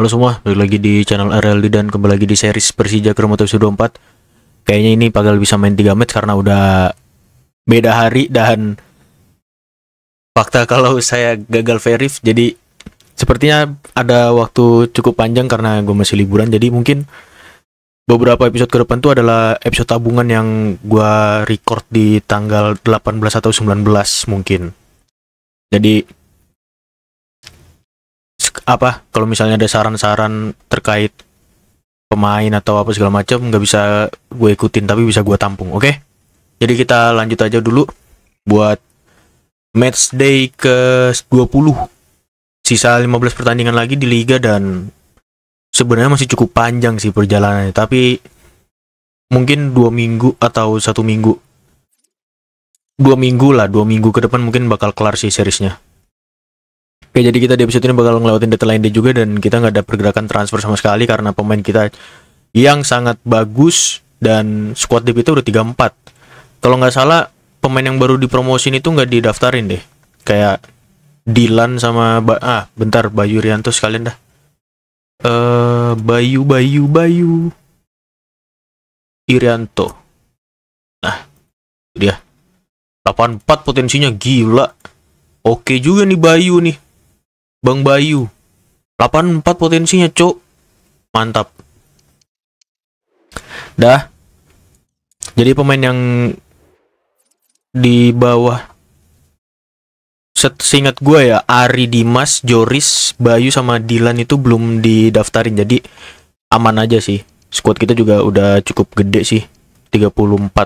Halo semua, balik lagi di channel RLD dan kembali lagi di series Persija Kermoto episode 24 Kayaknya ini Pagal bisa main 3 match karena udah beda hari dan fakta kalau saya gagal verif jadi sepertinya ada waktu cukup panjang karena gue masih liburan jadi mungkin beberapa episode ke depan tuh adalah episode tabungan yang gue record di tanggal 18 atau 19 mungkin jadi apa kalau misalnya ada saran-saran terkait pemain atau apa segala macam nggak bisa gue ikutin tapi bisa gue tampung oke okay? jadi kita lanjut aja dulu buat match day ke 20 sisa 15 pertandingan lagi di liga dan sebenarnya masih cukup panjang sih perjalanannya tapi mungkin dua minggu atau satu minggu dua minggu lah dua minggu ke depan mungkin bakal kelar sih seriesnya Oke, jadi kita di episode ini bakal ngelewatin deadline day juga dan kita nggak ada pergerakan transfer sama sekali karena pemain kita yang sangat bagus dan squad DP itu udah 34. Kalau nggak salah pemain yang baru dipromosin itu nggak didaftarin deh. Kayak Dilan sama ba ah bentar Bayu Rianto sekalian dah. uh, Bayu Bayu Bayu Irianto. Nah, dia. 84 potensinya gila. Oke juga nih Bayu nih. Bang Bayu. 84 potensinya, cuk, Mantap. Dah. Jadi pemain yang di bawah seingat gue ya Ari Dimas, Joris, Bayu sama Dilan itu belum didaftarin jadi aman aja sih squad kita juga udah cukup gede sih 34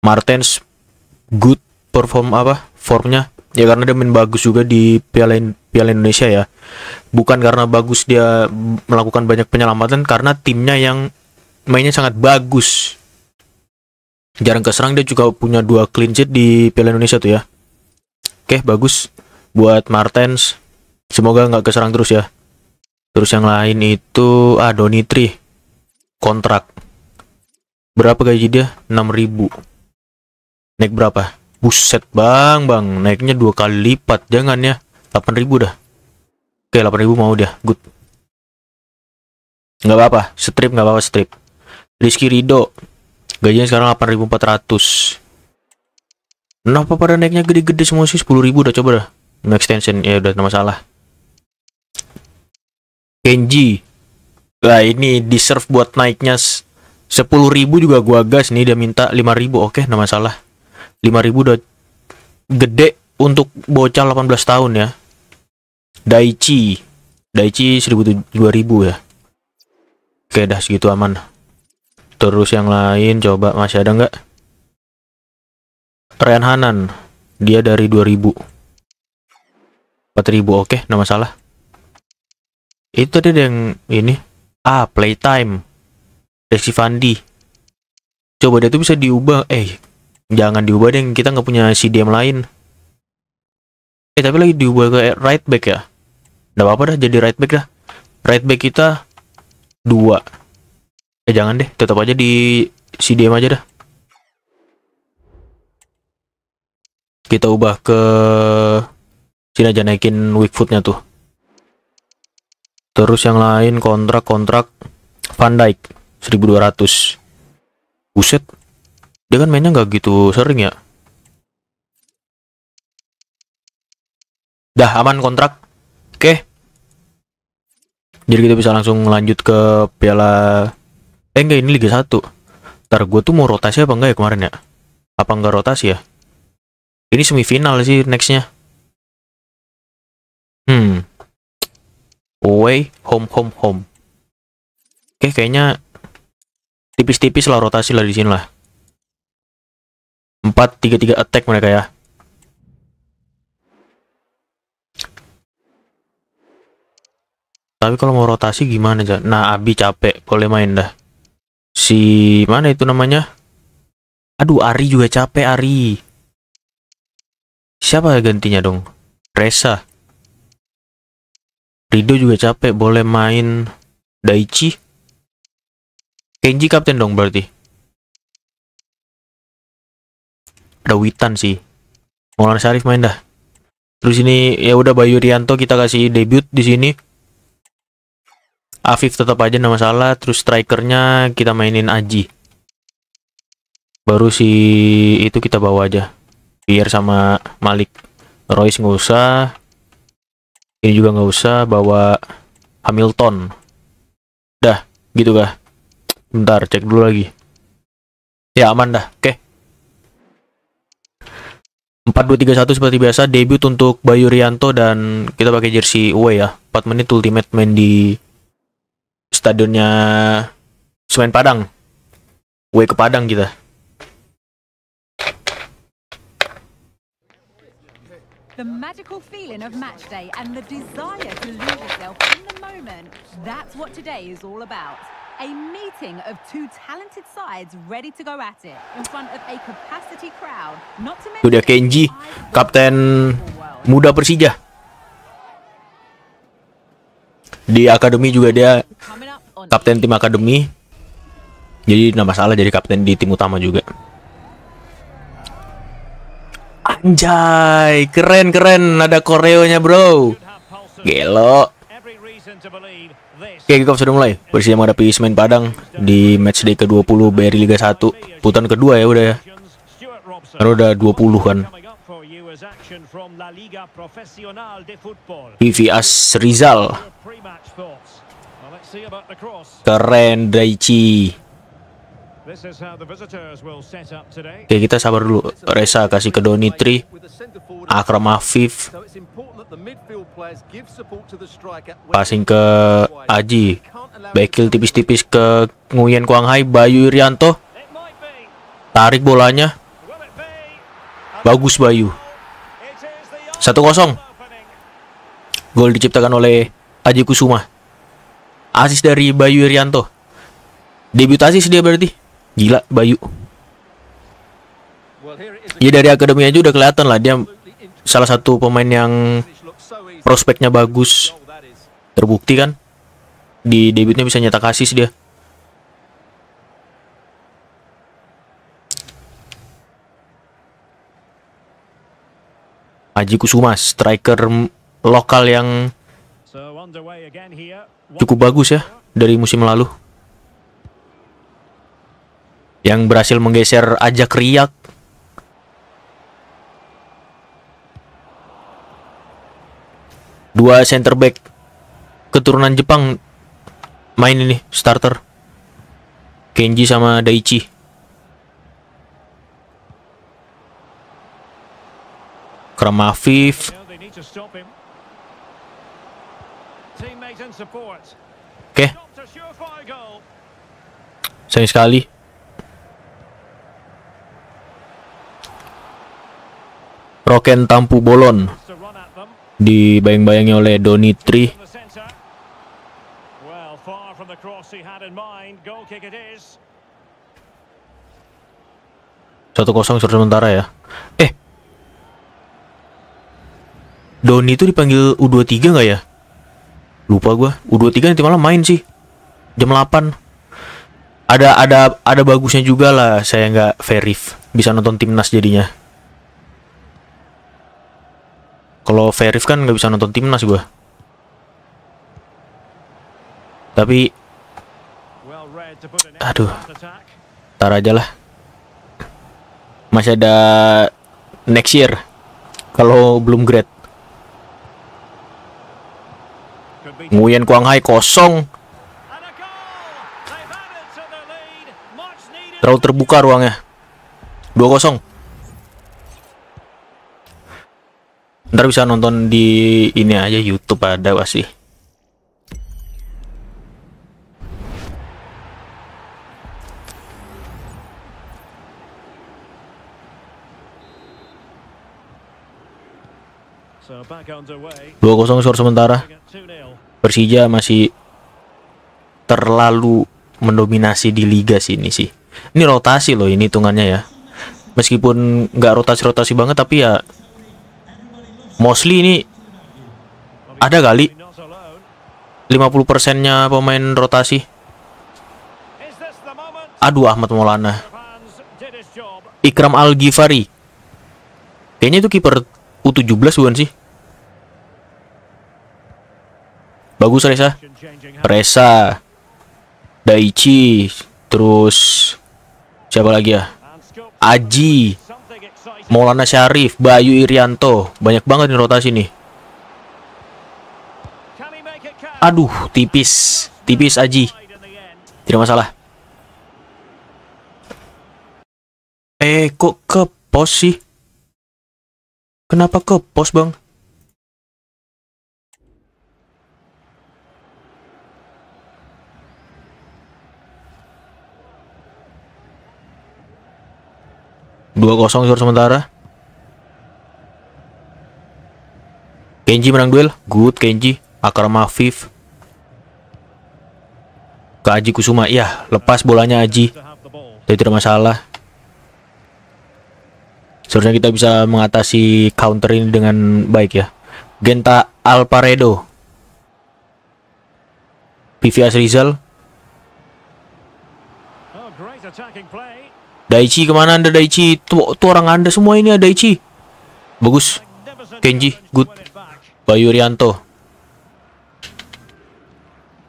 Martens good perform apa formnya ya karena dia main bagus juga di Piala Piala Indonesia ya bukan karena bagus dia melakukan banyak penyelamatan karena timnya yang mainnya sangat bagus jarang keserang dia juga punya dua clean sheet di Piala Indonesia tuh ya oke bagus buat Martens semoga nggak keserang terus ya terus yang lain itu ah Donitri kontrak berapa gaji dia 6000 naik berapa Buset bang, bang. Naiknya dua kali lipat. Jangan ya. 8.000 dah. Oke, 8.000 mau dia Good. Nggak apa-apa. Strip, nggak apa-apa strip. Rizky Rido. Gajinya sekarang 8.400. Kenapa nah, pada naiknya gede-gede semua sih? 10.000 udah coba dah. No extension. Ya udah, nggak masalah. Kenji. Nah, ini deserve buat naiknya 10.000 juga gua gas nih. Dia minta 5.000. Oke, nggak masalah. 5000 udah gede untuk bocah 18 tahun ya. Daichi. Daichi 2000 ya. Oke dah segitu aman. Terus yang lain coba masih ada nggak? Ryan Hanan. Dia dari 2000. 4000 oke, nama masalah. Itu tadi yang ini. Ah, Playtime. Resi Fandi. Coba dia tuh bisa diubah. Eh, Jangan diubah deh, kita nggak punya CDM lain. Eh, tapi lagi diubah ke right back ya. Nggak apa-apa dah, jadi right back dah. Right back kita dua. Eh, jangan deh, tetap aja di CDM aja dah. Kita ubah ke sini aja naikin weak footnya tuh. Terus yang lain kontrak-kontrak Van Dijk 1200. Buset, dia kan mainnya nggak gitu sering ya. Dah aman kontrak. Oke. Jadi kita bisa langsung lanjut ke Piala Eh enggak ini Liga 1. Ntar gue tuh mau rotasi apa enggak ya kemarin ya? Apa enggak rotasi ya? Ini semifinal sih nextnya. Hmm. Away, home, home, home. Oke, kayaknya tipis-tipis lah rotasi lah di sini lah. 4 3 3 attack mereka ya. Tapi kalau mau rotasi gimana, aja? Nah, Abi capek, boleh main dah. Si mana itu namanya? Aduh, Ari juga capek, Ari. Siapa gantinya dong? Resa. Rido juga capek, boleh main Daichi. Kenji kapten dong berarti. ada Witan sih Maulana Syarif main dah terus ini ya udah Bayu Rianto kita kasih debut di sini Afif tetap aja nama salah terus strikernya kita mainin Aji baru si itu kita bawa aja biar sama Malik Royce nggak usah ini juga nggak usah bawa Hamilton dah gitu kah bentar cek dulu lagi ya aman dah oke okay. 4-2-3-1 seperti biasa debut untuk Bayu Rianto dan kita pakai jersey away e ya 4 menit ultimate main di stadionnya Semen Padang away e ke Padang kita The magical feeling of match day and the desire to lose yourself in the moment, that's what today is all about. A meeting of two talented sides ready to go at it in front of a capacity crowd. Not to mention... Sudah Kenji, kapten muda Persija. Di akademi juga dia kapten tim akademi. Jadi nggak masalah jadi kapten di tim utama juga. Anjay, keren keren ada koreonya bro. Gelo. Oke, kita sudah mulai. Persija menghadapi Semen Padang di matchday ke-20 BRI Liga 1. Putaran kedua ya udah ya. Karena udah 20 kan. Vivias Rizal. Keren Daichi. Oke, kita sabar dulu. Reza kasih ke Donitri. Akram Afif. Passing ke Aji. Bekil tipis-tipis ke Nguyen Kuang Hai. Bayu Irianto. Tarik bolanya. Bagus Bayu. 1-0. Gol diciptakan oleh Aji Kusuma. Asis dari Bayu Irianto. Debut asis dia berarti. Gila Bayu. Ya dari akademi aja udah kelihatan lah dia salah satu pemain yang prospeknya bagus terbukti kan di debutnya bisa nyetak asis dia Aji Kusuma striker lokal yang cukup bagus ya dari musim lalu yang berhasil menggeser Ajak Riyad. dua center back keturunan Jepang main ini starter Kenji sama Daichi Kramafif Oke okay. Sayang sekali Roken Tampu Bolon dibayang-bayangi oleh Doni Tri. Satu kosong sementara ya. Eh, Doni itu dipanggil U23 nggak ya? Lupa gue. U23 nanti malam main sih. Jam 8. Ada ada ada bagusnya juga lah saya nggak verif. Bisa nonton timnas jadinya. Kalau Verif kan nggak bisa nonton timnas gue. Tapi, aduh, tar aja lah. Masih ada next year kalau belum grade. Nguyen Quang Hai kosong. Terlalu terbuka ruangnya. 2-0. ntar bisa nonton di ini aja YouTube ada pasti dua kosong skor sementara Persija masih terlalu mendominasi di liga sini sih ini rotasi loh ini hitungannya ya meskipun nggak rotasi-rotasi banget tapi ya Mosley ini ada kali 50 persennya pemain rotasi aduh Ahmad Maulana Ikram Al Ghifari kayaknya itu kiper U17 bukan sih bagus Reza Reza Daichi terus siapa lagi ya Aji Maulana Syarif, Bayu Irianto. Banyak banget di rotasi nih. Aduh, tipis. Tipis Aji. Tidak masalah. Eh, kok ke pos sih? Kenapa ke pos, Bang? 2-0 skor sementara. Kenji menang duel. Good Kenji. Akar Mafif. Ke Aji Kusuma. Ya, lepas bolanya Aji. Tapi tidak masalah. Seharusnya kita bisa mengatasi counter ini dengan baik ya. Genta Alparedo. Vivi Rizal. Oh, Daichi kemana anda Daichi? Tuh, orang anda semua ini ya Daichi. Bagus. Kenji, good. Bayu Rianto.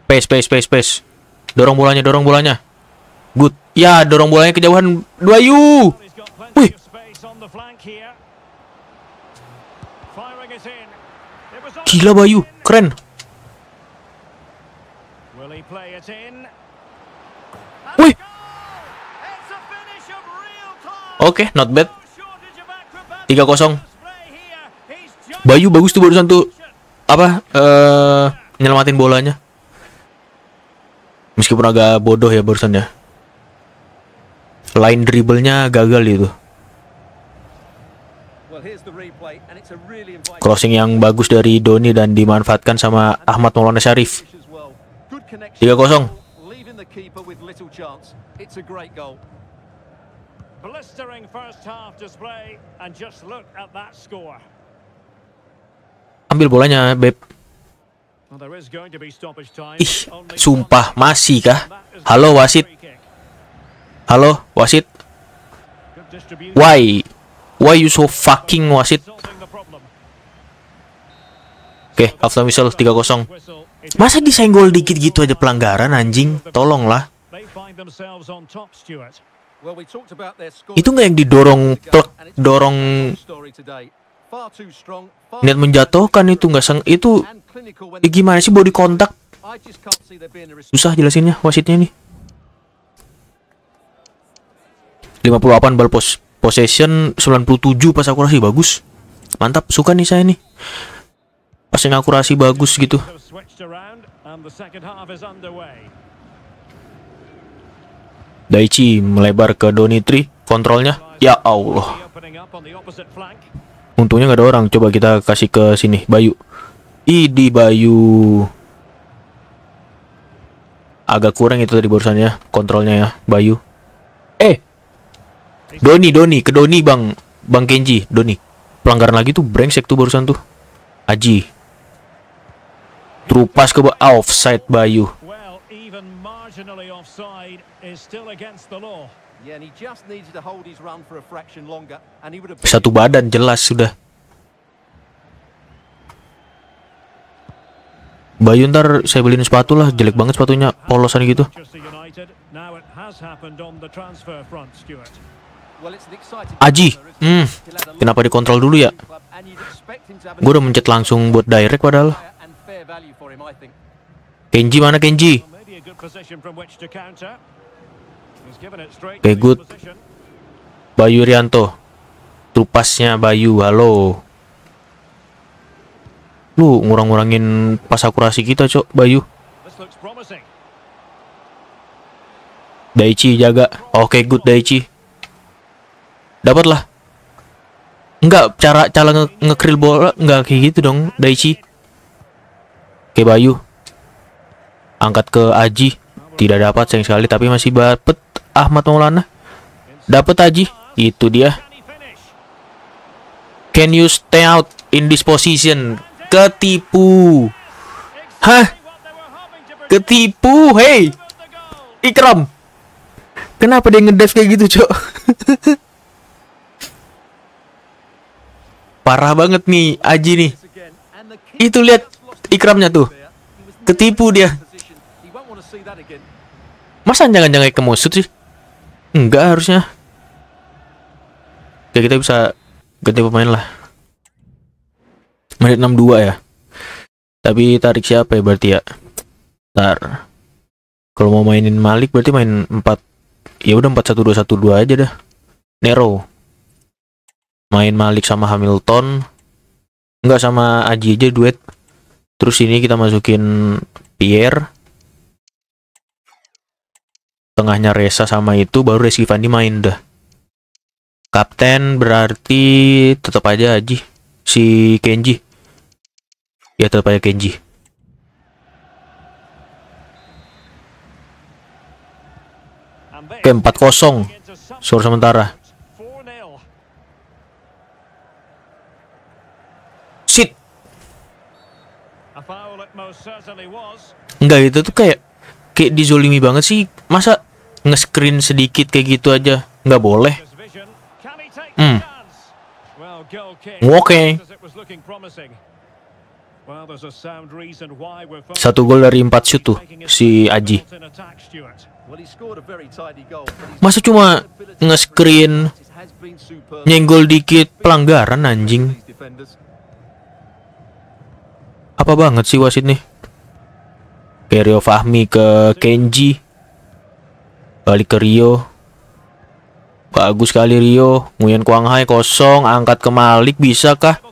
Pace, pace, pace, pace. Dorong bolanya, dorong bolanya. Good. Ya, dorong bolanya kejauhan. Bayu. Wih. Gila Bayu, keren. Wih, Oke, okay, not bad. 3-0. Bayu bagus tuh barusan tuh apa Uh, nyelamatin bolanya. Meskipun agak bodoh ya barusan ya. Line dribblenya gagal itu. Crossing yang bagus dari Doni dan dimanfaatkan sama Ahmad Maulana Syarif. 3-0. Blistering first half display and just look at that score. Ambil bolanya, Beb. Ih, sumpah masih kah? Halo wasit. Halo wasit. Why? Why you so fucking wasit? Oke, okay, after whistle 3-0. Masa disenggol dikit gitu aja pelanggaran anjing? Tolonglah. Itu nggak yang didorong plek dorong niat menjatuhkan itu nggak seng itu eh, gimana sih body kontak susah jelasinnya wasitnya nih 58 ball pos possession 97 pas akurasi bagus mantap suka nih saya nih passing akurasi bagus gitu Daichi melebar ke Donitri, kontrolnya. Ya Allah. Untungnya nggak ada orang. Coba kita kasih ke sini, Bayu. Idi Bayu. Agak kurang itu tadi barusan ya, kontrolnya ya, Bayu. Eh. Doni, Doni, ke Doni, Bang. Bang Kenji, Doni. Pelanggaran lagi tuh brengsek tuh barusan tuh. Aji. Trupas ke offside Bayu. Satu badan jelas sudah. Bayu ntar saya beliin sepatu lah, jelek banget sepatunya, polosan gitu. Aji, hmm, kenapa dikontrol dulu ya? Gue udah mencet langsung buat direct padahal. Kenji mana Kenji? Oke, okay, good. Bayu Rianto. Tupasnya Bayu, halo. Lu ngurang-ngurangin pas akurasi kita, Cok, Bayu. Daichi jaga. Oke, okay, good Daichi. Dapatlah. Enggak, cara cara nge ngekril bola enggak kayak gitu dong, Daichi. Oke, okay, Bayu. Angkat ke Aji. Tidak dapat sayang sekali, tapi masih dapat Ahmad Maulana. Dapat Haji. Itu dia. Can you stay out in this position? Ketipu. Hah? Ketipu, hey. Ikram. Kenapa dia ngedef kayak gitu, Cok? Parah banget nih Aji nih. Itu lihat Ikramnya tuh. Ketipu dia. Masa jangan-jangan ke musuh sih? Enggak harusnya. Oke, kita bisa ganti pemain lah. Menit 62 ya. Tapi tarik siapa ya berarti ya? Ntar. Kalau mau mainin Malik berarti main 4 ya udah 4-1-2-1-2 aja dah. Nero. Main Malik sama Hamilton. Enggak sama Aji aja duet. Terus ini kita masukin Pierre tengahnya Reza sama itu baru Rizky Fandi main dah kapten berarti tetap aja Haji si Kenji ya tetap aja Kenji Oke 4-0 sementara Sit. Enggak itu tuh kayak kayak dizolimi banget sih masa nge-screen sedikit kayak gitu aja nggak boleh hmm oke okay. satu gol dari empat shoot tuh si Aji masa cuma nge-screen nyenggol dikit pelanggaran anjing apa banget sih wasit nih Kerio Fahmi ke Kenji Balik ke Rio. Bagus sekali Rio. Nguyen Kuang Hai kosong. Angkat ke Malik. Bisakah?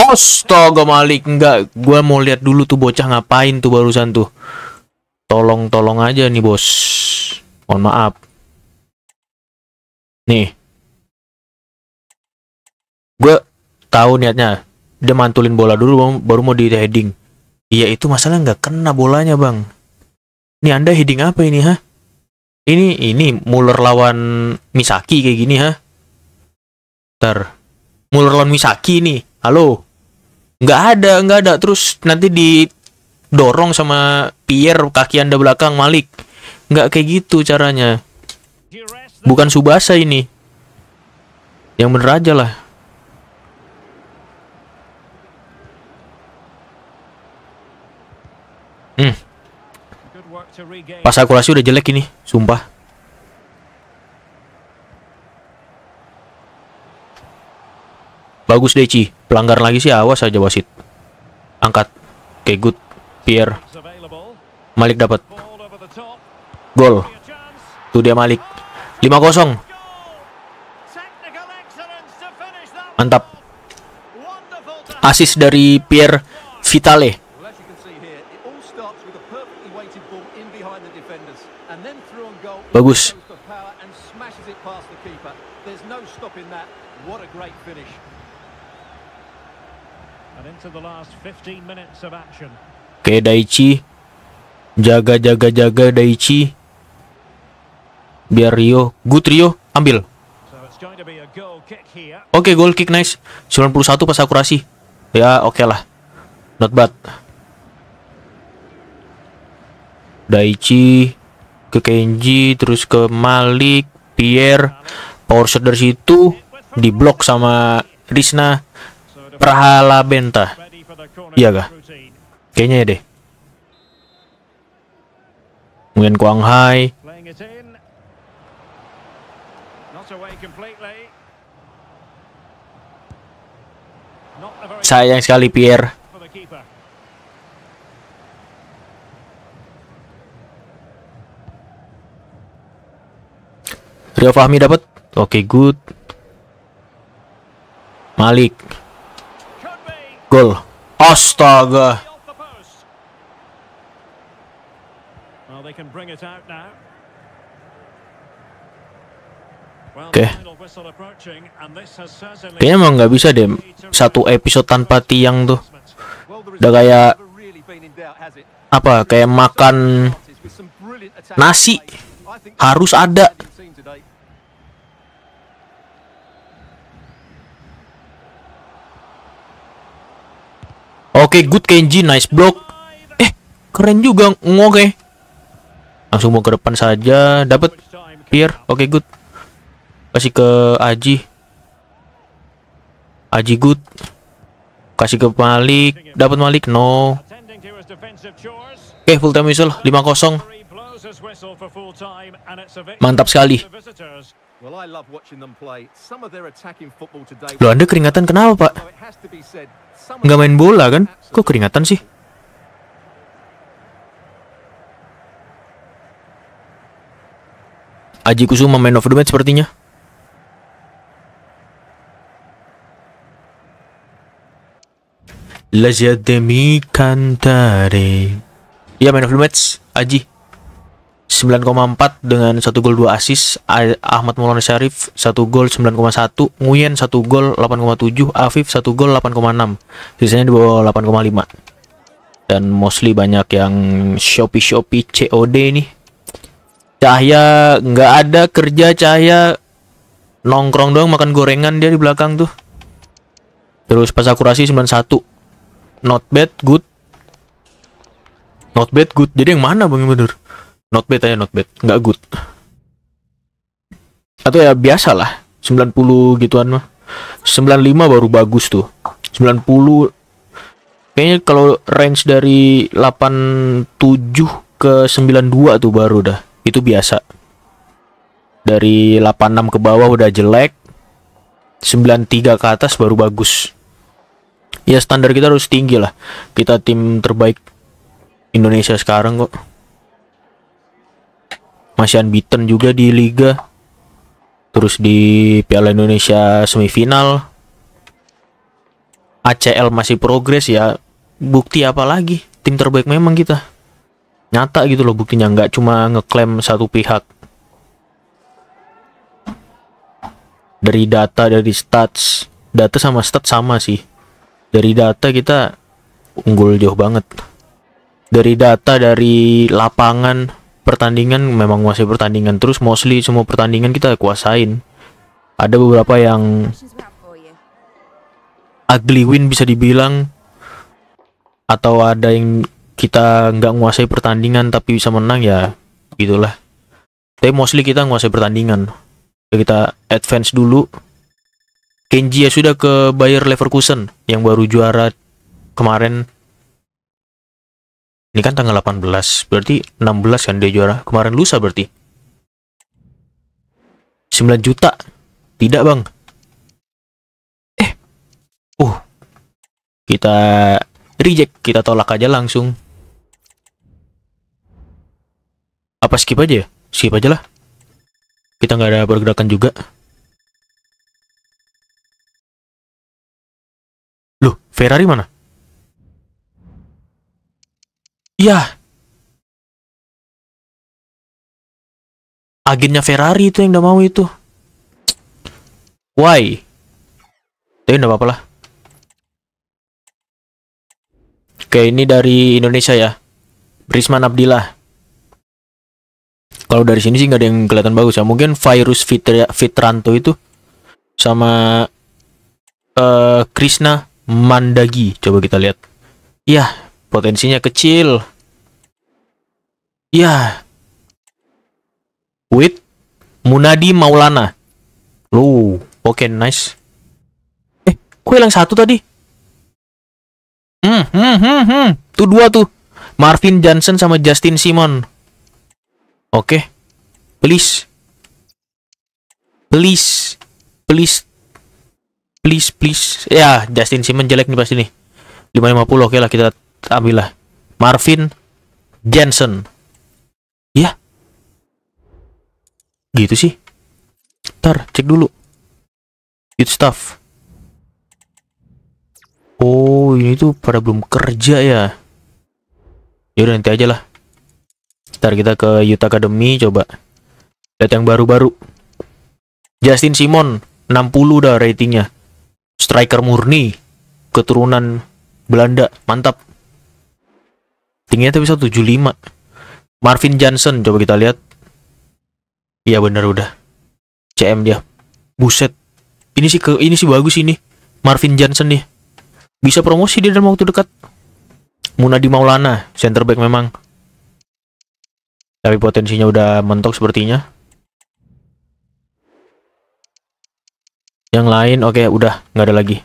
Astaga Malik. Enggak. Gue mau lihat dulu tuh bocah ngapain tuh barusan tuh. Tolong-tolong aja nih bos. Mohon maaf. Nih. Gue tahu niatnya. Dia mantulin bola dulu baru mau di heading. Iya itu masalah nggak kena bolanya bang. Ini Anda heading apa ini, ha? Ini, ini Muller lawan Misaki kayak gini, ha? Ter. Muller lawan Misaki nih. Halo? Nggak ada, nggak ada. Terus nanti didorong sama Pierre kaki Anda belakang Malik. Nggak kayak gitu caranya. Bukan Subasa ini. Yang bener aja lah. Pas akurasi udah jelek ini, sumpah. Bagus Deci, pelanggar lagi sih awas aja wasit. Angkat. Oke, okay, good. Pierre. Malik dapat. Gol. Tuh dia Malik. 5-0. Mantap. Asis dari Pierre Vitale. Bagus. Oke, Daichi. Jaga, jaga, jaga, Daichi. Biar Rio. Good, Rio. Ambil. Oke, okay, goal kick, nice. 91 pas akurasi. Ya, oke okay lah. Not bad. Daichi ke Kenji terus ke Malik Pierre shot dari situ diblok sama Rizna Prahala Benta iya gak kayaknya ya deh Nguyen Kuang Hai sayang sekali Pierre Rio Fahmi dapat. Oke, okay, good. Malik. Gol. Astaga. Oke. Okay. Kayaknya emang nggak bisa deh satu episode tanpa tiang tuh. Udah kayak apa? Kayak makan nasi harus ada. Oke, okay, good Kenji, nice block. Eh, keren juga ngoke. Langsung mau ke depan saja, dapat pier. Oke, okay, good. Kasih ke Aji. Aji good. Kasih ke Malik, dapat Malik. No. Oke, okay, full time whistle 5-0. Mantap sekali. Loh, Anda keringatan kenapa, Pak? Nggak main bola kan? Kok keringatan sih? Aji Kusuma main of the match sepertinya. Lazia Demi Kantare. Ya main of the match. Aji. 9,4 dengan 1 gol 2 assist Ahmad Maulana Syarif 1 gol 9,1 Nguyen 1 gol 8,7 Afif 1 gol 8,6 sisanya di bawah 8,5 dan mostly banyak yang Shopee-Shopee COD nih Cahaya nggak ada kerja Cahaya nongkrong doang makan gorengan dia di belakang tuh terus pas akurasi 91 not bad good not bad good jadi yang mana bang yang bener not bad aja not bad nggak good atau ya biasa lah 90 gituan mah 95 baru bagus tuh 90 kayaknya kalau range dari 87 ke 92 tuh baru dah itu biasa dari 86 ke bawah udah jelek 93 ke atas baru bagus ya standar kita harus tinggi lah kita tim terbaik Indonesia sekarang kok masih unbeaten juga di liga terus di Piala Indonesia semifinal ACL masih progres ya bukti apa lagi tim terbaik memang kita nyata gitu loh buktinya nggak cuma ngeklaim satu pihak dari data dari stats data sama stats sama sih dari data kita unggul jauh banget dari data dari lapangan pertandingan memang masih pertandingan terus mostly semua pertandingan kita kuasain ada beberapa yang ugly win bisa dibilang atau ada yang kita nggak nguasai pertandingan tapi bisa menang ya gitulah tapi mostly kita nguasai pertandingan kita advance dulu Kenji ya sudah ke Bayer Leverkusen yang baru juara kemarin ini kan tanggal 18, berarti 16 kan dia juara. Kemarin lusa berarti. 9 juta. Tidak, Bang. Eh. Uh. Kita reject, kita tolak aja langsung. Apa skip aja ya? Skip aja lah. Kita nggak ada pergerakan juga. Loh, Ferrari mana? Iya. Agennya Ferrari itu yang udah mau itu. Why? Tapi udah apa-apa lah. Oke, ini dari Indonesia ya. Brisman Abdillah. Kalau dari sini sih nggak ada yang kelihatan bagus ya. Mungkin virus Fitria, Fitranto itu sama uh, Krishna Mandagi. Coba kita lihat. Iya, Potensinya kecil. Ya. With Munadi Maulana. Lu. Oke, okay, nice. Eh, kok hilang satu tadi? Hmm, hmm, hmm, hmm. Tuh dua tuh. Marvin Johnson sama Justin Simon. Oke. Okay. Please. Please. Please. Please, please. Ya, Justin Simon jelek nih pasti nih. 550 oke okay lah kita ambillah Marvin Jensen ya gitu sih ntar cek dulu good stuff oh ini tuh pada belum kerja ya yaudah nanti aja lah ntar kita ke Youth Academy coba lihat yang baru-baru Justin Simon 60 dah ratingnya striker murni keturunan Belanda mantap Tingginya tapi 175. Marvin Johnson coba kita lihat. Iya bener udah. CM dia. Buset. Ini sih ke ini sih bagus ini. Marvin Johnson nih. Bisa promosi dia dalam waktu dekat. Munadi Maulana, center back memang. Tapi potensinya udah mentok sepertinya. Yang lain oke okay, udah nggak ada lagi.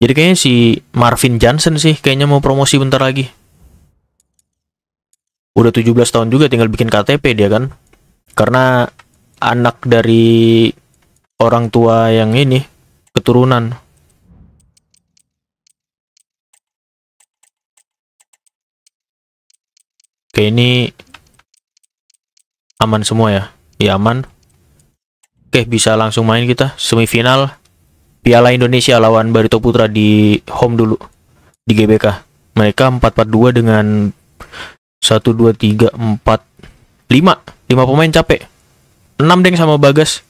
Jadi kayaknya si Marvin Johnson sih kayaknya mau promosi bentar lagi udah 17 tahun juga tinggal bikin KTP dia kan karena anak dari orang tua yang ini keturunan Oke ini aman semua ya ya aman Oke bisa langsung main kita semifinal Piala Indonesia lawan Barito Putra di home dulu di GBK mereka 4-4-2 dengan satu, dua, tiga, empat, lima. Lima pemain capek. Enam deng sama Bagas.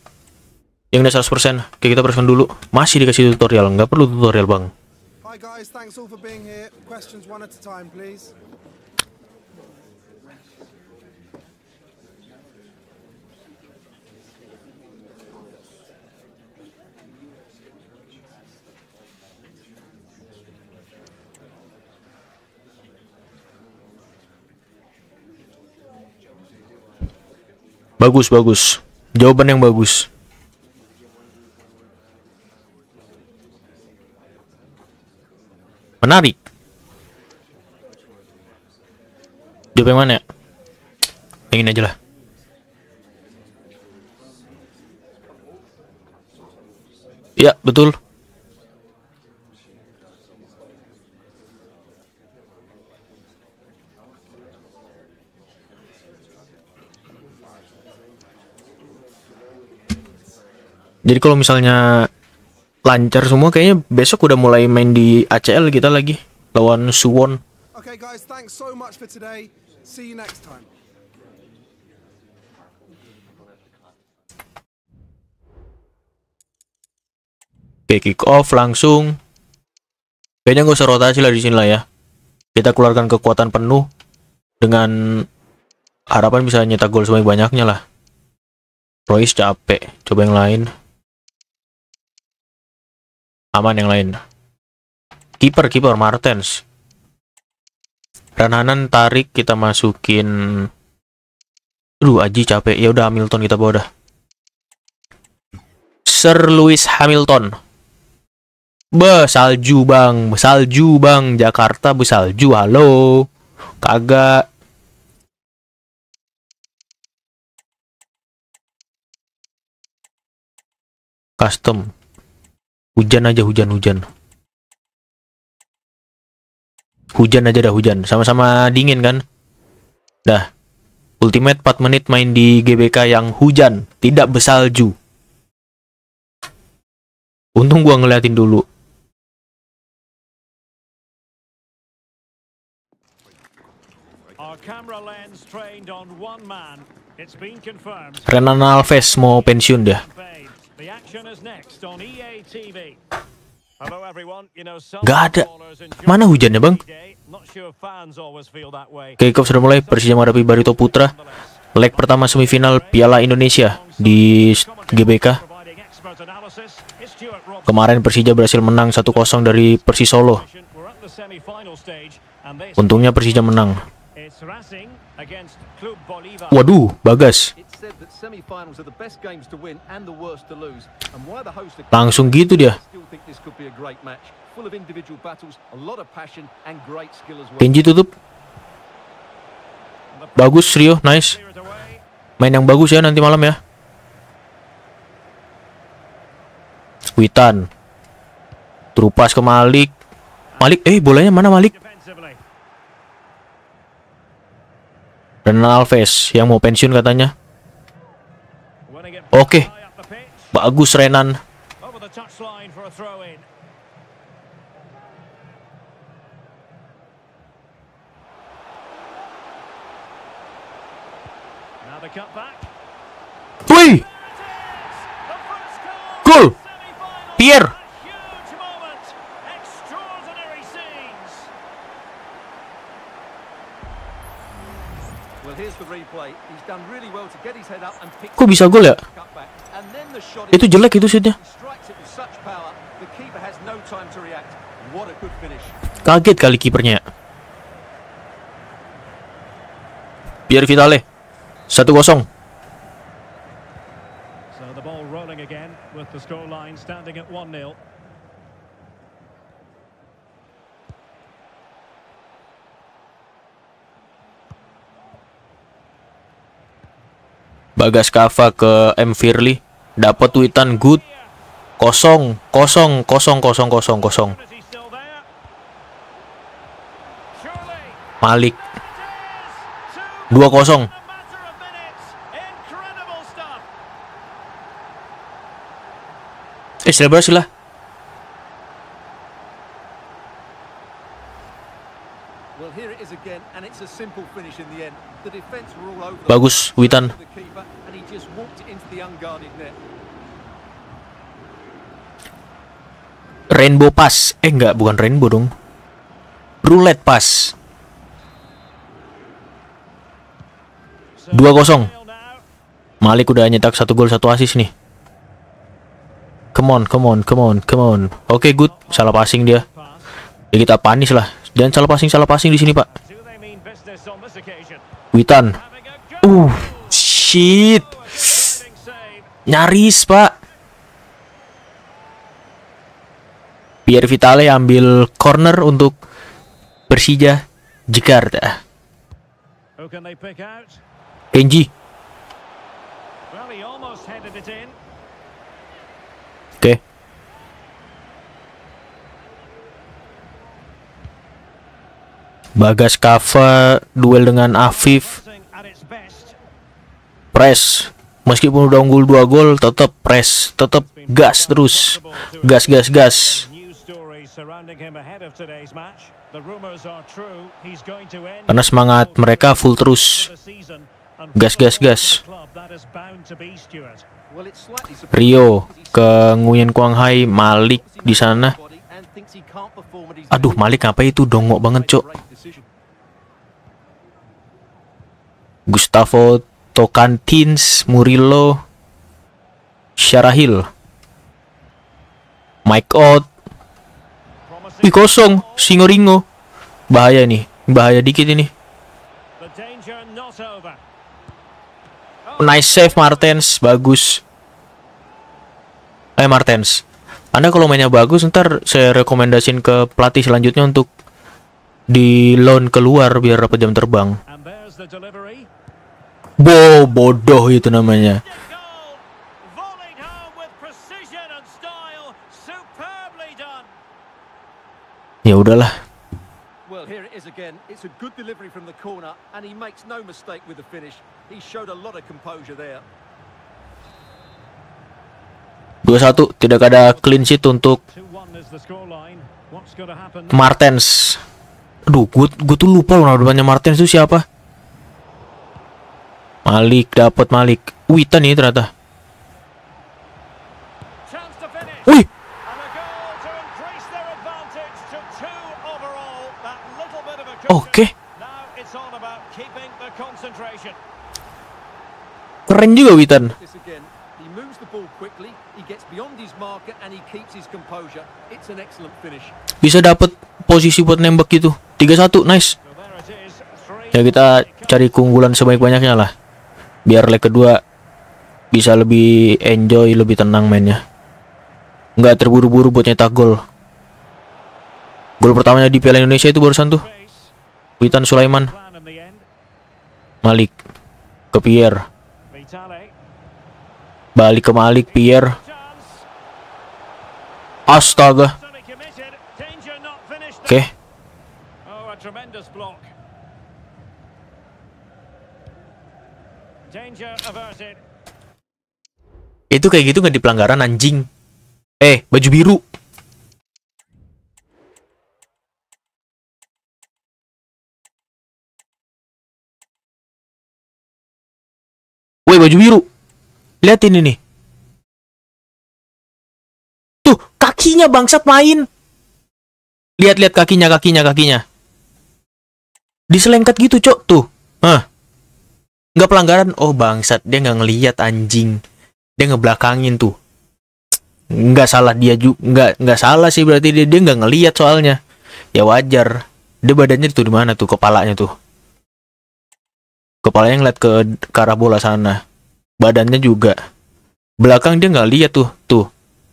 Yang udah 100%. Oke, kita bereskan dulu. Masih dikasih tutorial. Nggak perlu tutorial, Bang. Hi guys, thanks all for being here. Questions one at a time, please. Bagus, bagus. Jawaban yang bagus. Menarik. Jawab yang mana Pengen Yang ini aja lah. Ya, betul. Jadi kalau misalnya lancar semua kayaknya besok udah mulai main di ACL kita lagi lawan Suwon. Okay guys, thanks so much for today. See you next time. Oke, okay, kick off langsung. Kayaknya nggak usah rotasi lah di sini lah ya. Kita keluarkan kekuatan penuh dengan harapan bisa nyetak gol sebanyak banyaknya lah. Royce capek, coba yang lain aman yang lain kiper kiper Martens Ranhanan tarik kita masukin Aduh Aji capek ya udah Hamilton kita bawa dah Sir Lewis Hamilton Be salju bang Salju bang Jakarta besalju halo Kagak Custom Hujan aja hujan-hujan. Hujan aja dah hujan. Sama-sama dingin kan? Dah. Ultimate 4 menit main di GBK yang hujan, tidak bersalju. Untung gua ngeliatin dulu. Renan Alves mau pensiun dah. E Gak ada. Mana hujannya, Bang? Kickoff sudah mulai Persija menghadapi Barito Putra. Leg pertama semifinal Piala Indonesia di GBK. Kemarin Persija berhasil menang 1-0 dari Persis Solo. Untungnya Persija menang. Waduh, Bagas. Langsung gitu dia. Tinggi tutup. Bagus Rio, nice. Main yang bagus ya nanti malam ya. Squitan. Terupas ke Malik. Malik, eh bolanya mana Malik? Renal Alves yang mau pensiun katanya. Oke. Okay. Bagus Renan. Wih. Gol. Pierre. Kok bisa gol ya? Itu jelek itu shootnya. Kaget kali kipernya. Biar Vitale. 1-0. Bagas Kava ke M Firly. Dapat tweetan good. Kosong, kosong, kosong, kosong, kosong, kosong. Malik. 2-0. Eh, selebrasi lah. Bagus, Witan. Rainbow Pass. Eh enggak, bukan Rainbow dong. Roulette Pass. 2-0. Malik udah nyetak satu gol satu asis nih. Come on, come on, come on, come on. Oke, okay, good. Salah passing dia. Ya kita panis lah. Dan salah passing, salah passing di sini, Pak. Witan. Uh, shit. Nyaris, Pak. Pierre Vitale ambil corner untuk Persija Jakarta. Kenji. Oke. Bagas Kava duel dengan Afif. Press. Meskipun udah unggul dua gol tetap press, tetap gas terus. Gas gas gas surrounding Karena semangat mereka full terus. Gas gas gas. Rio ke Nguyen Quang Hai, Malik di sana. Aduh, Malik apa itu dongok banget, Cok. Gustavo Tokantins, Murillo, Syarahil. Mike Ott, Wih kosong, Singoringo. Bahaya nih, bahaya dikit ini. Nice save Martens, bagus. Eh Martens. Anda kalau mainnya bagus, ntar saya rekomendasiin ke pelatih selanjutnya untuk di loan keluar biar dapat jam terbang. Bo bodoh itu namanya. ya udahlah dua satu tidak ada clean sheet untuk Martens aduh gua tuh lupa loh depannya Martens itu siapa Malik dapat Malik Witan ini ya ternyata wih Oke. Okay. Keren juga Witan. Bisa dapat posisi buat nembak gitu. 3-1, nice. Ya kita cari keunggulan sebaik-banyaknya lah. Biar leg kedua bisa lebih enjoy, lebih tenang mainnya. Nggak terburu-buru buat nyetak gol. Gol pertamanya di Piala Indonesia itu barusan tuh. Witan Sulaiman. Malik ke Pierre. Balik ke Malik Pierre. Astaga. Oke. Okay. Itu kayak gitu nggak di pelanggaran anjing. Eh, baju biru. pakai baju biru. Lihat ini nih. Tuh, kakinya bangsat main. Lihat-lihat kakinya, kakinya, kakinya. diselengket gitu, Cok. Tuh. Hah. Nggak pelanggaran. Oh, bangsat. Dia nggak ngelihat anjing. Dia ngebelakangin tuh. Nggak salah dia juga. Nggak, nggak salah sih berarti dia. Dia nggak ngeliat soalnya. Ya wajar. Dia badannya tuh di mana tuh? Kepalanya tuh. Kepalanya ngeliat ke, ke arah bola sana badannya juga. Belakang dia nggak lihat tuh, tuh.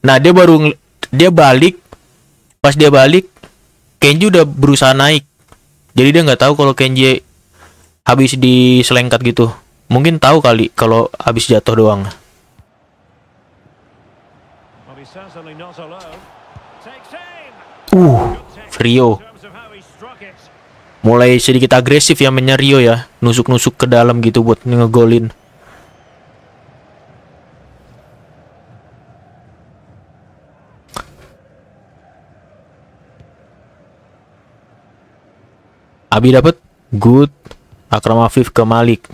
Nah dia baru dia balik, pas dia balik, Kenji udah berusaha naik. Jadi dia nggak tahu kalau Kenji habis diselengkat gitu. Mungkin tahu kali kalau habis jatuh doang. Uh, Rio. Mulai sedikit agresif ya menyerio ya. Nusuk-nusuk ke dalam gitu buat ngegolin. Abi dapat good. Akram Afif ke Malik.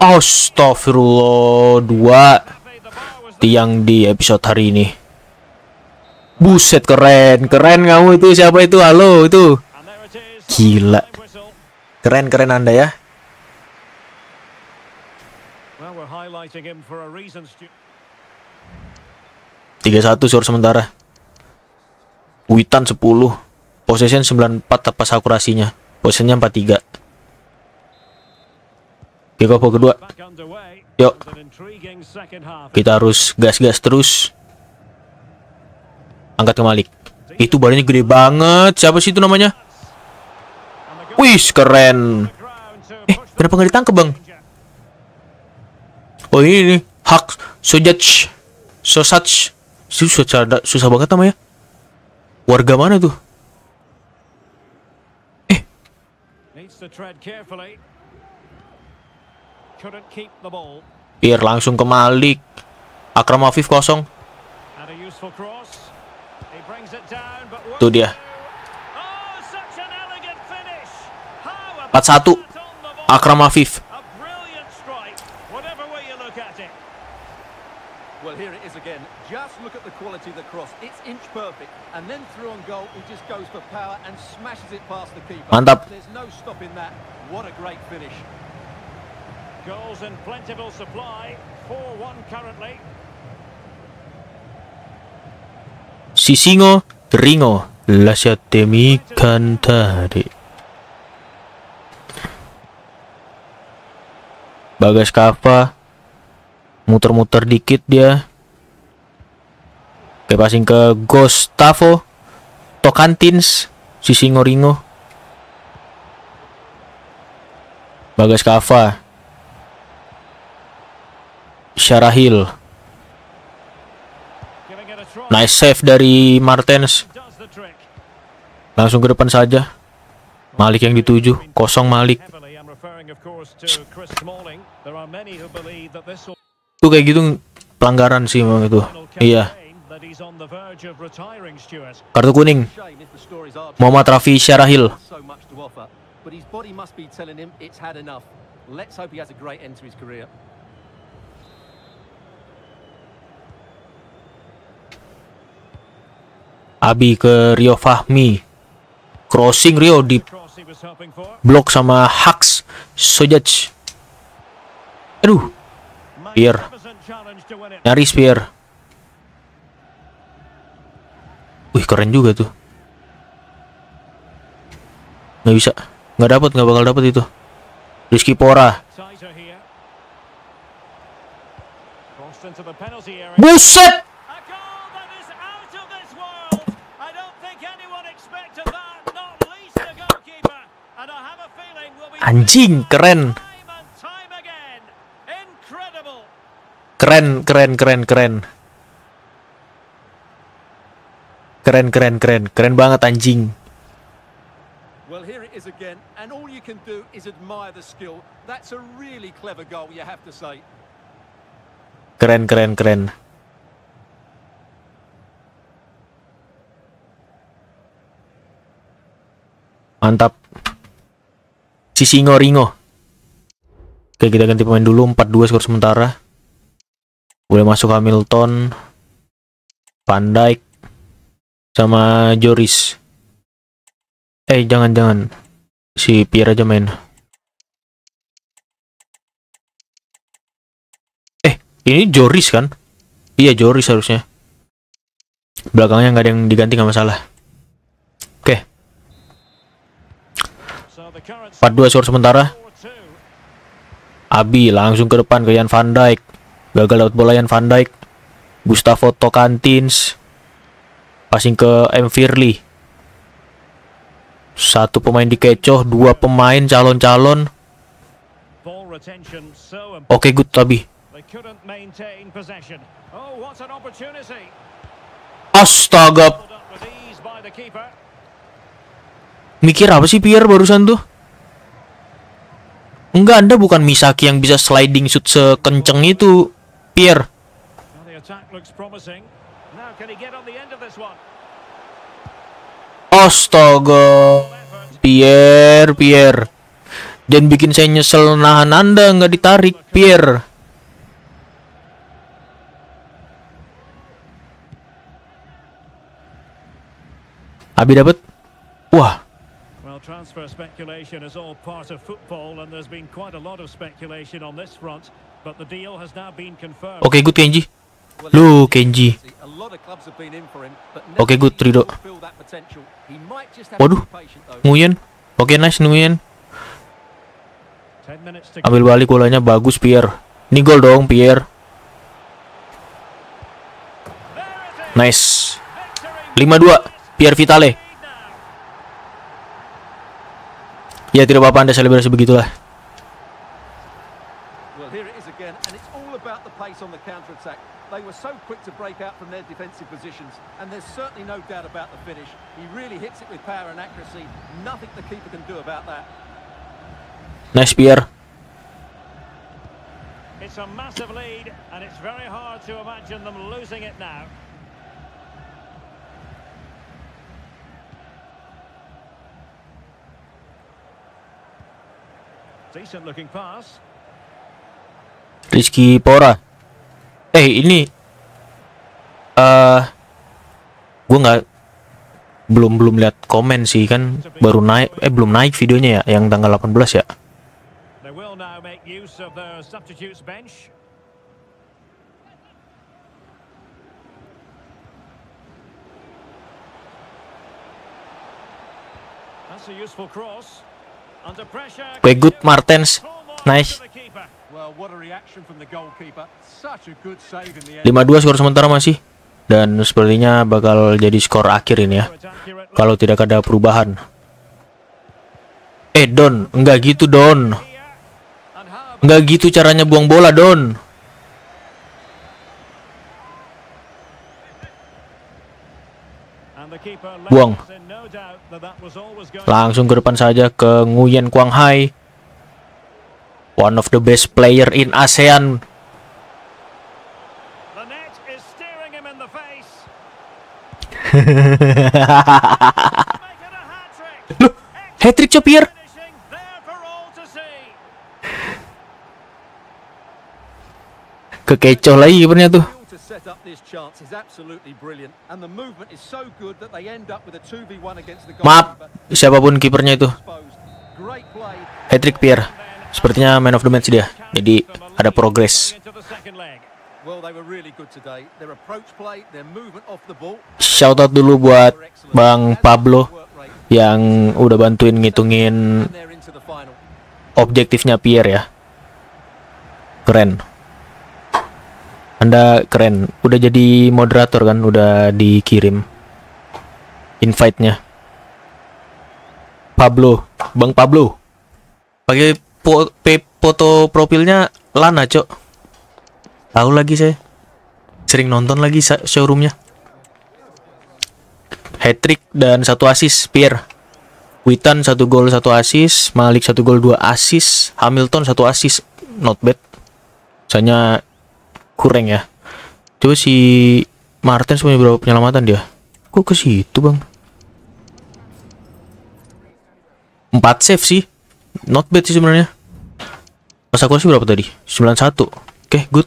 Astagfirullah dua tiang di episode hari ini. Buset keren, keren kamu itu siapa itu? Halo itu. Gila. Keren keren Anda ya. Tiga satu sur sementara. Witan sepuluh. Possession 94 pas akurasinya. Possessionnya 43. Kick off kedua. Yuk. Kita harus gas-gas terus. Angkat ke Malik. Itu badannya gede banget. Siapa sih itu namanya? Wih, keren. Eh, kenapa nggak ditangkap, Bang? Oh, ini nih. Hak Sojaj. Sosaj. Susah, susah banget namanya. Warga mana tuh? to tread carefully. Couldn't keep the ball. Biar langsung ke Malik. Akram Afif kosong. Itu dia. 4-1. Akram Afif. is again. Just look at the quality of the cross. It's inch perfect. And then through on goal, he just goes for power and smashes it past the keeper. Mantap. There's no stopping that. What a great finish. Goals in plentiful supply. 4-1 currently. Sisingo, Ringo, Lascia Demi Kantare. Bagas Kava muter-muter dikit dia passing ke Gustavo si Sisingoringo Bagas Kava Syarahil Nice save dari Martens Langsung ke depan saja Malik yang dituju Kosong Malik Tuh kayak gitu pelanggaran sih memang itu Iya Kartu kuning. Muhammad Rafi Syarahil. Abi ke Rio Fahmi. Crossing Rio di blok sama Hux Sojaj. Aduh. Spear. nyaris Spear. Wih keren juga tuh. Gak bisa, gak dapat, gak bakal dapat itu. Rizky Pora. Buset! Anjing, keren. Keren, keren, keren, keren. Keren, keren, keren. Keren banget anjing. Well, here it is again, and all you can do is admire the skill. That's a really clever goal, you have to say. Keren, keren, keren. Mantap. Sisingo Ringo. Oke, kita ganti pemain dulu. 4-2 skor sementara. Boleh masuk Hamilton. Van Dijk sama Joris. Eh, jangan-jangan. Si Pierre aja main. Eh, ini Joris kan? Iya, Joris harusnya. Belakangnya nggak ada yang diganti nggak masalah. Oke. Okay. dua 2 skor sementara. Abi langsung ke depan ke Jan Van Dijk. Gagal dapat bola Jan Van Dijk. Gustavo Tokantins. Passing ke M. Firly. Satu pemain dikecoh, dua pemain calon-calon. Oke, okay, good tapi. Oh, Astaga. Mikir apa sih Pierre barusan tuh? Enggak, Anda bukan Misaki yang bisa sliding shoot sekenceng itu, Pierre. Astaga. Pierre, Pierre. dan bikin saya nyesel nahan Anda nggak ditarik, Pierre. Abi dapat. Wah. Oke, okay, good Kenji. Lu Kenji. Oke, okay, good 3 Waduh. Nguyen. Oke, okay, nice Nguyen. Ambil balik bolanya bagus Pierre. Ini gol dong Pierre. Nice. 5-2 Pierre Vitale. Ya tidak apa-apa Anda selebrasi begitulah. Well, here it is again and it's all about the pace on the counter attack. They were so quick to break out from their defensive positions, and there's certainly no doubt about the finish. He really hits it with power and accuracy. Nothing the keeper can do about that. Nice beer. It's a massive lead, and it's very hard to imagine them losing it now. Decent looking pass. Risky Pora. eh ini uh, eh, gue nggak belum belum lihat komen sih kan baru naik eh belum naik videonya ya yang tanggal 18 ya Pegut Martens. Nice. 5-2 skor sementara masih dan sepertinya bakal jadi skor akhir ini ya kalau tidak ada perubahan eh Don enggak gitu Don enggak gitu caranya buang bola Don buang langsung ke depan saja ke Nguyen Quang Hai one of the best player in ASEAN. Hattrick hat Kekecoh lagi sebenarnya tuh. Maaf, siapapun kipernya itu. Great Pierre sepertinya man of the match dia. Jadi ada progres. Shout out dulu buat Bang Pablo yang udah bantuin ngitungin objektifnya Pierre ya. Keren. Anda keren. Udah jadi moderator kan, udah dikirim invite-nya. Pablo, Bang Pablo. Pakai po foto profilnya Lana, Cok. Tahu lagi saya. Sering nonton lagi showroomnya. Hat-trick dan satu asis Pierre. Witan satu gol satu asis, Malik satu gol dua asis, Hamilton satu asis, not bad. Misalnya kurang ya. Coba si Martin punya berapa penyelamatan dia? Kok ke situ bang? empat save sih not bad sih sebenarnya pas aku sih berapa tadi 91 oke okay, good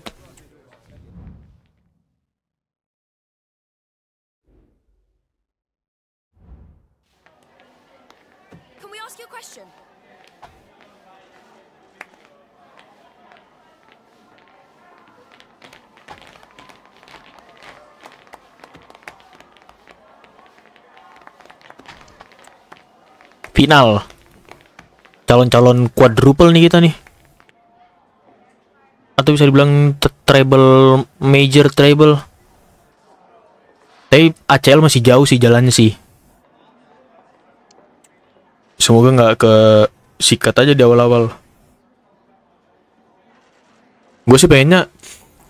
final calon-calon quadruple nih kita nih atau bisa dibilang treble major treble tapi ACL masih jauh sih jalannya sih semoga nggak ke sikat aja di awal-awal gue sih pengennya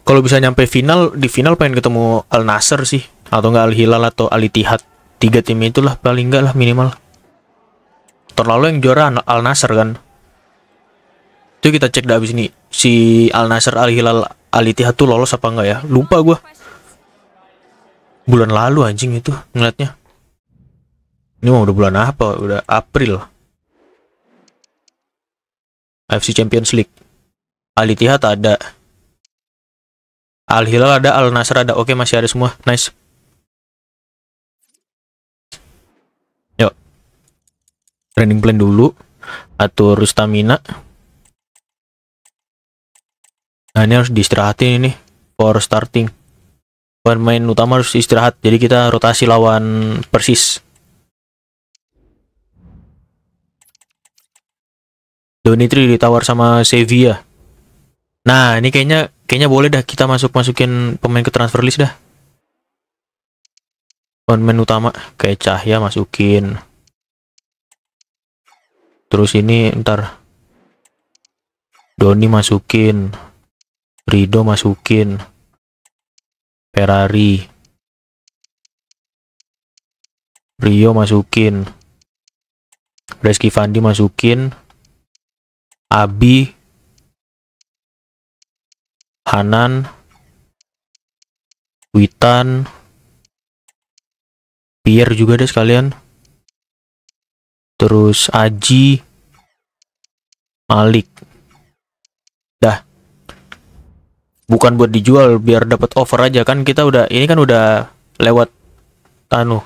kalau bisa nyampe final di final pengen ketemu Al nasser sih atau nggak Al Hilal atau Al itihad tiga tim itulah paling nggak lah minimal tahun lalu yang juara Al Nasr kan itu kita cek dah abis ini si Al Nasr Al Hilal Al Ittihad tuh lolos apa enggak ya lupa gue bulan lalu anjing itu ngeliatnya ini mau udah bulan apa udah April AFC Champions League Al Ittihad ada Al Hilal ada Al Nasr ada oke masih ada semua nice training plan dulu atur stamina nah ini harus diistirahatin ini for starting pemain utama harus istirahat jadi kita rotasi lawan persis Donitri ditawar sama Sevilla nah ini kayaknya kayaknya boleh dah kita masuk masukin pemain ke transfer list dah pemain utama kayak Cahya masukin terus ini ntar Doni masukin Rido masukin Ferrari Rio masukin Reski Fandi masukin Abi Hanan Witan Pierre juga deh sekalian terus Aji Malik dah bukan buat dijual biar dapat over aja kan kita udah ini kan udah lewat anu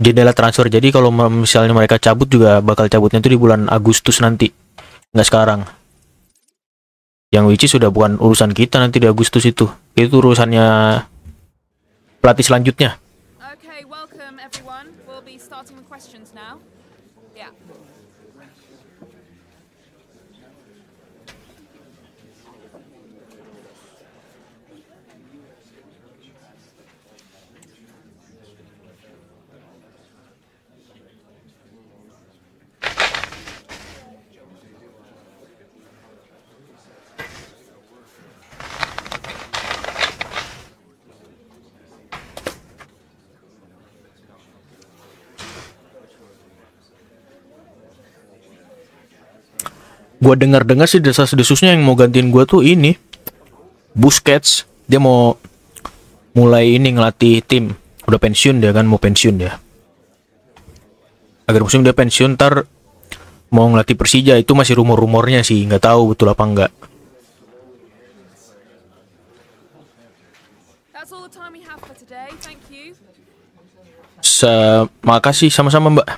jendela transfer jadi kalau misalnya mereka cabut juga bakal cabutnya itu di bulan Agustus nanti nggak sekarang yang which sudah bukan urusan kita nanti di Agustus itu itu urusannya pelatih selanjutnya gue dengar-dengar sih desas-desusnya yang mau gantiin gue tuh ini Busquets dia mau mulai ini ngelatih tim udah pensiun dia kan mau pensiun dia agar musim dia pensiun ntar mau ngelatih Persija itu masih rumor-rumornya sih nggak tahu betul apa enggak Terima kasih sama-sama mbak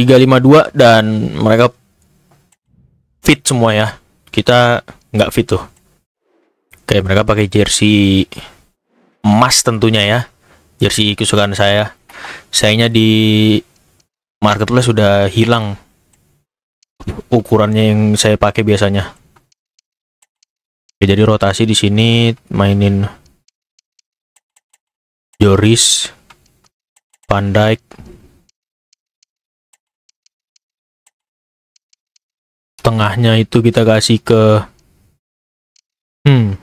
352 dan mereka fit semua ya. Kita nggak fit tuh. Oke, mereka pakai jersey emas tentunya ya. Jersey kesukaan saya. Sayangnya di marketplace sudah hilang ukurannya yang saya pakai biasanya. Oke, jadi rotasi di sini mainin Joris, Van tengahnya itu kita kasih ke hmm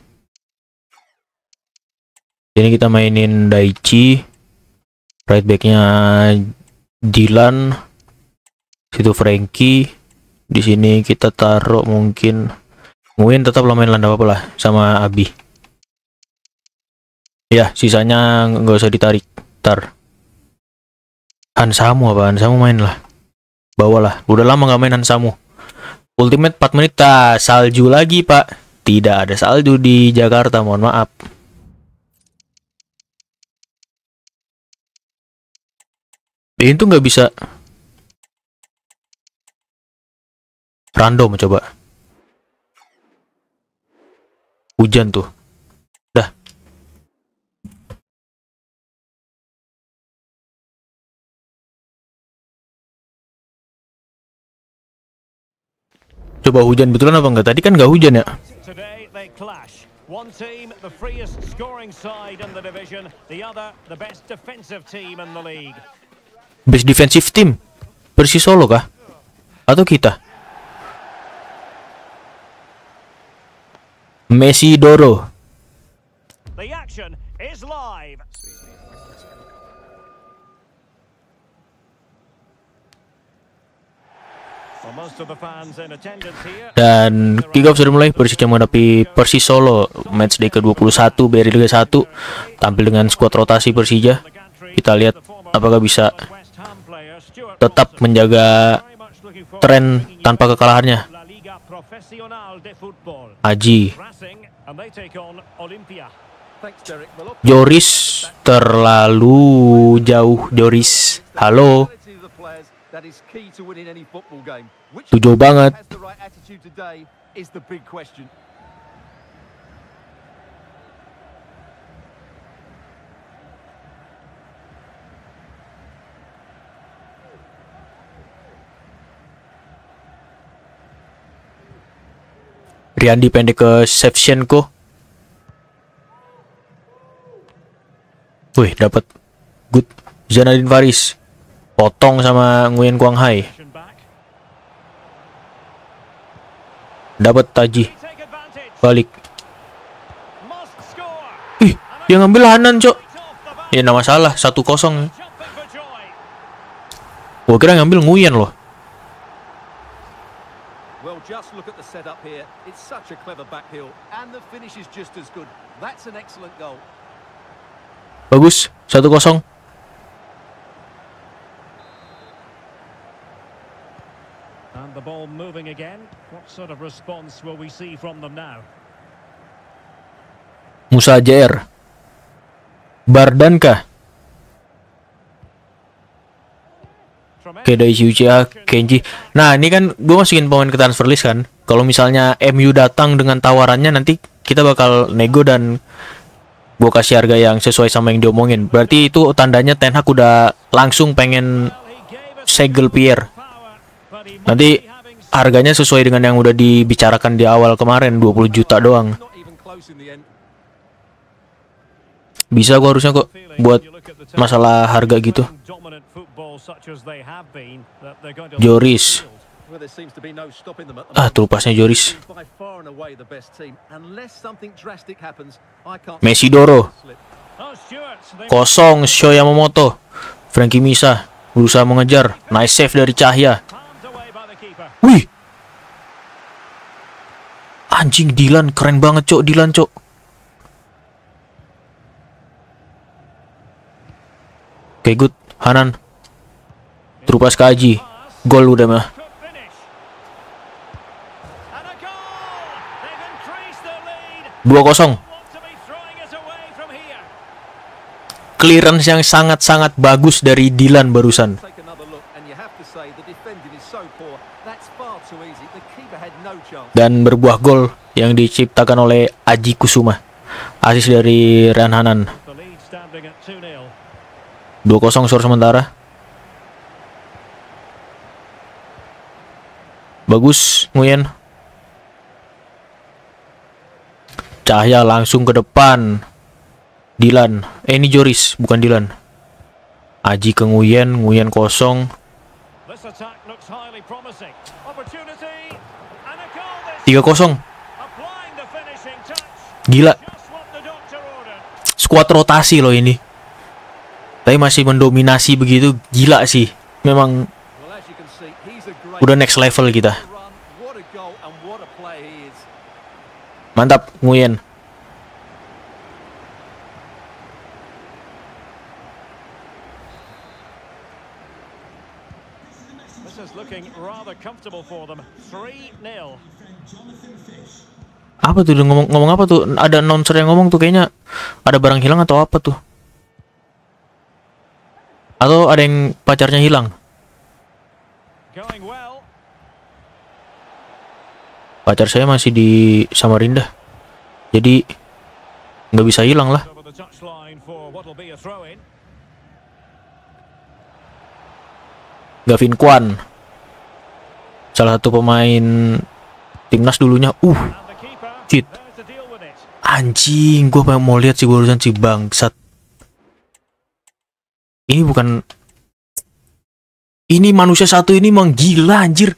ini kita mainin Daichi right backnya Dylan situ Frankie di sini kita taruh mungkin mungkin tetap main landa apa lah sama Abi ya sisanya nggak usah ditarik tar Hansamu apa Hansamu main lah bawalah udah lama nggak main Hansamu Ultimate 4 menit, ah, salju lagi pak. Tidak ada salju di Jakarta, mohon maaf. Ini tuh nggak bisa random coba. Hujan tuh. Coba hujan betulan apa enggak? Tadi kan enggak hujan ya? best defensive team Persis Solo kah? Atau kita? Messi Doro. Dan kick off sudah mulai Persija menghadapi Persis Solo match day ke-21 BRI Liga 1 tampil dengan skuad rotasi Persija. Kita lihat apakah bisa tetap menjaga tren tanpa kekalahannya. Aji Joris terlalu jauh Joris. Halo. Itu banget. Riyandi pendek ke Shevchenko. Wih, dapat good Zanadin Faris potong sama Nguyen Quang Hai dapat taji balik ih dia ngambil Hanan cok ya nama salah satu kosong Gue kira ngambil Nguyen loh Bagus, Satu kosong. the ball moving again. What sort of response will we see from them now? Musa Jair. Bardan kah? Oke Kenji Nah ini kan gue masukin pemain ke transfer list kan Kalau misalnya MU datang dengan tawarannya Nanti kita bakal nego dan Gue kasih harga yang sesuai sama yang diomongin Berarti itu tandanya Ten Hag udah langsung pengen Segel Pierre Nanti harganya sesuai dengan yang udah dibicarakan di awal kemarin 20 juta doang bisa gue harusnya kok buat masalah harga gitu Joris ah terlupasnya Joris Messi Doro kosong Shoya Momoto Frankie Misa berusaha mengejar nice save dari Cahya Wih. Anjing Dilan keren banget, Cok. Dilan, Cok. Oke, okay, good. Hanan. Terupas ke Aji. Gol udah mah. Dua kosong. Clearance yang sangat-sangat bagus dari Dilan barusan. Dan berbuah gol yang diciptakan oleh Aji Kusuma. Asis dari Ren Hanan. 2-0 skor sementara. Bagus Nguyen. Cahaya langsung ke depan. Dilan. Eh ini Joris, bukan Dilan. Aji ke Nguyen, Nguyen kosong. 3-0 Gila Squad rotasi loh ini Tapi masih mendominasi begitu Gila sih Memang Udah next level kita Mantap Nguyen comfortable for them. 3-0. Apa tuh ngomong ngomong apa tuh? Ada announcer yang ngomong tuh kayaknya ada barang hilang atau apa tuh? Atau ada yang pacarnya hilang? Pacar saya masih di Samarinda. Jadi nggak bisa hilang lah. Gavin Kwan salah satu pemain timnas dulunya uh cheat anjing gua pengen mau lihat si barusan si bangsat ini bukan ini manusia satu ini menggila anjir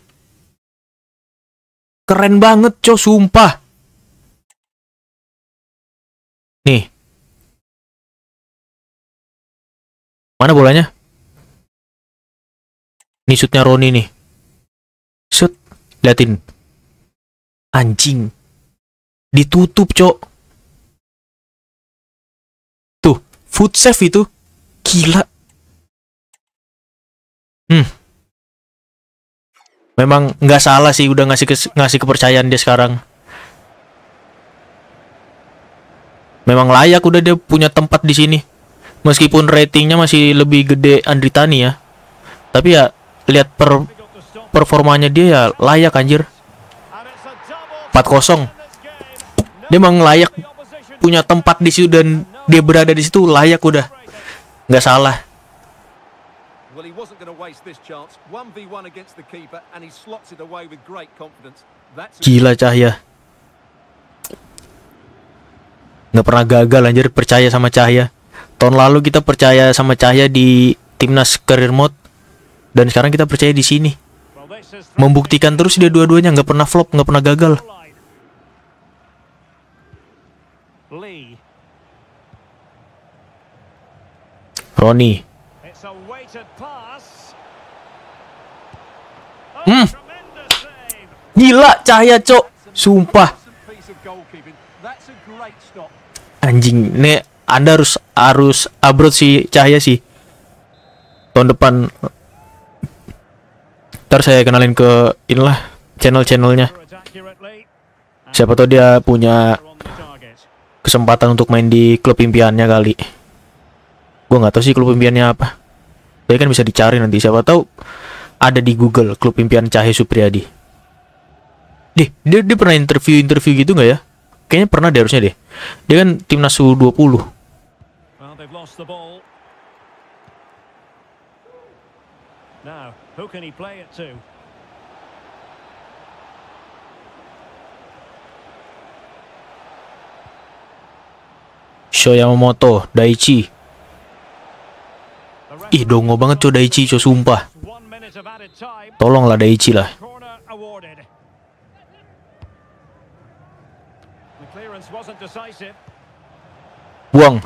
keren banget co sumpah nih mana bolanya ini shootnya Roni nih liatin anjing ditutup cok tuh food safe itu gila hmm memang nggak salah sih udah ngasih kes ngasih kepercayaan dia sekarang memang layak udah dia punya tempat di sini meskipun ratingnya masih lebih gede Andritani ya tapi ya lihat per performanya dia ya layak anjir 4-0 dia emang layak punya tempat di situ dan dia berada di situ layak udah nggak salah Gila Cahya. Nggak pernah gagal anjir percaya sama Cahya. Tahun lalu kita percaya sama Cahya di timnas career mode dan sekarang kita percaya di sini. Membuktikan terus dia dua-duanya nggak pernah flop, nggak pernah gagal. Roni. Hmm. Gila cahaya, Cok. Sumpah. Anjing, nih Anda harus harus abrut si cahaya sih. Tahun depan Ntar saya kenalin ke inilah channel-channelnya. Siapa tahu dia punya kesempatan untuk main di klub impiannya kali. Gue nggak tahu sih klub impiannya apa. Tapi kan bisa dicari nanti. Siapa tahu ada di Google klub impian Cahe Supriyadi. Deh, dia, dia pernah interview-interview gitu nggak ya? Kayaknya pernah deh harusnya deh. Dia kan timnas U20. Who can he play it to? Sho Yamamoto, Daichi. Ih, dongo banget cuy Daichi, cuy sumpah. Tolonglah Daichi lah. Buang.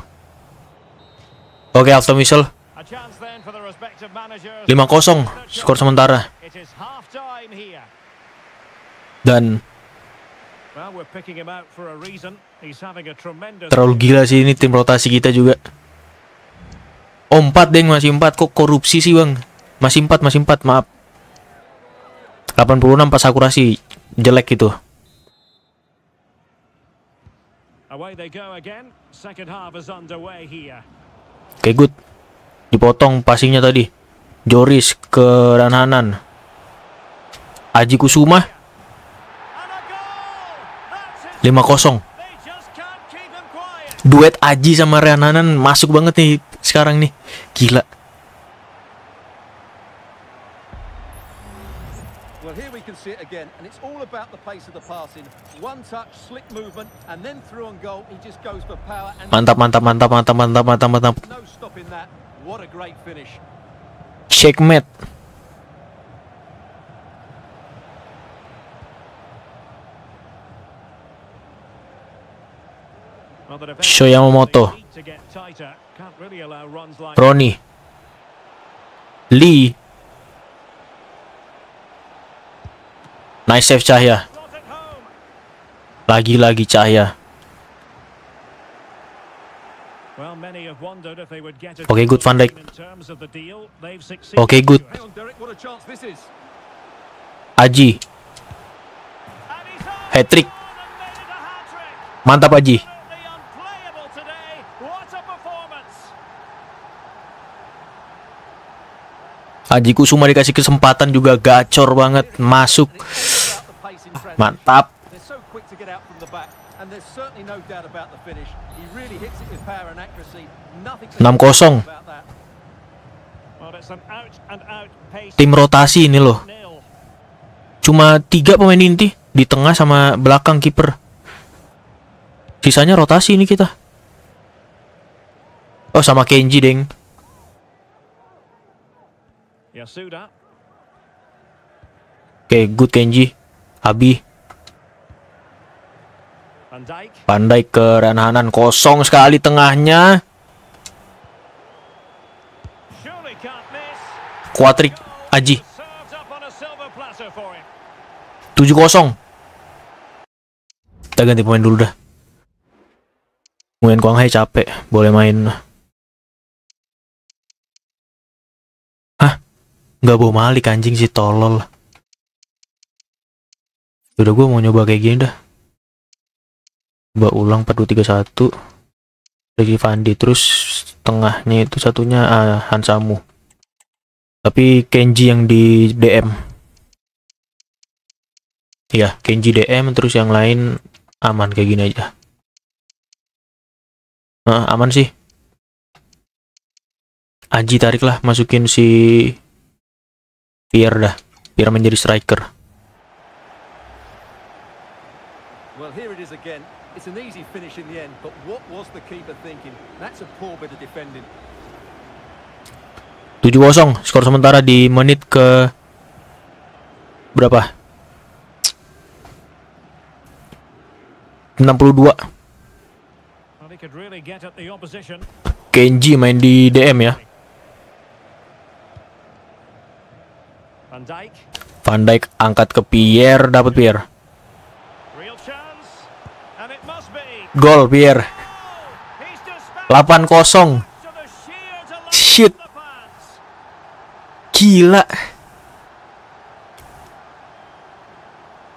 Oke, okay, after Michel. 5-0 skor sementara. Dan terlalu gila sih ini tim rotasi kita juga. Oh, 4 deng masih 4 kok korupsi sih, Bang. Masih 4, masih 4, maaf. 86 pas akurasi jelek gitu. Away they go again. Second half is underway here. Okay, good. Dipotong passingnya tadi. Joris ke Ranhanan. Aji Kusuma. 5-0. Duet Aji sama Ranhanan masuk banget nih sekarang nih. Gila. Mantap, mantap, mantap, mantap, mantap, mantap, mantap, mantap. What a great finish. Checkmate. Sho Roni. Lee. Nice save Cahya. Lagi-lagi Cahya. Okay, good Van Dijk. Okay, good. Aji. Hat trick. Mantap Aji. Aji Kusuma dikasih kesempatan juga gacor banget masuk. Mantap. and 6-0 Tim rotasi ini loh Cuma tiga pemain inti Di tengah sama belakang kiper Sisanya rotasi ini kita Oh sama Kenji deng Oke okay, good Kenji Abi Pandai ke Ranhanan kosong sekali tengahnya Kuatrik Aji 7-0 Kita ganti pemain dulu dah Mungkin Kuang Hai capek Boleh main Hah? Nggak bawa Malik anjing sih tolol Udah gue mau nyoba kayak gini dah Coba ulang 4231 Ricky Fandi Terus tengahnya itu satunya uh, Hansamu tapi Kenji yang di DM ya Kenji DM terus yang lain aman kayak gini aja nah, aman sih Aji tariklah masukin si Pierre dah biar menjadi striker Well, here it is again. It's an easy finish in the end, but what was the keeper thinking? That's a poor bit of defending. 7-0 skor sementara di menit ke berapa? 62. Kenji main di DM ya. Van Dijk angkat ke Pierre, dapat Pierre. Gol Pierre. 8-0. Gila.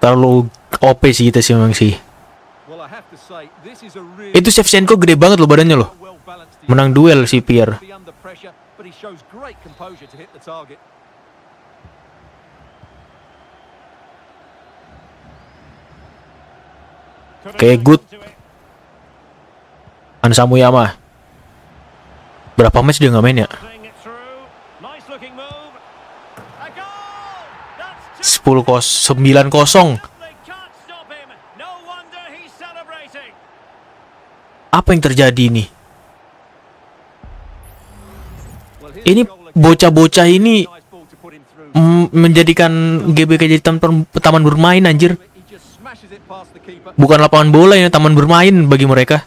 Terlalu OP sih kita sih memang sih. Itu Shevchenko gede banget loh badannya loh. Menang duel si Pierre. Oke, okay, good. Ansamuyama. Berapa match dia nggak main ya? 10 kos 9 kosong. Apa yang terjadi ini? Ini bocah-bocah ini menjadikan GBK jadi taman, taman bermain anjir. Bukan lapangan bola ini ya, taman bermain bagi mereka.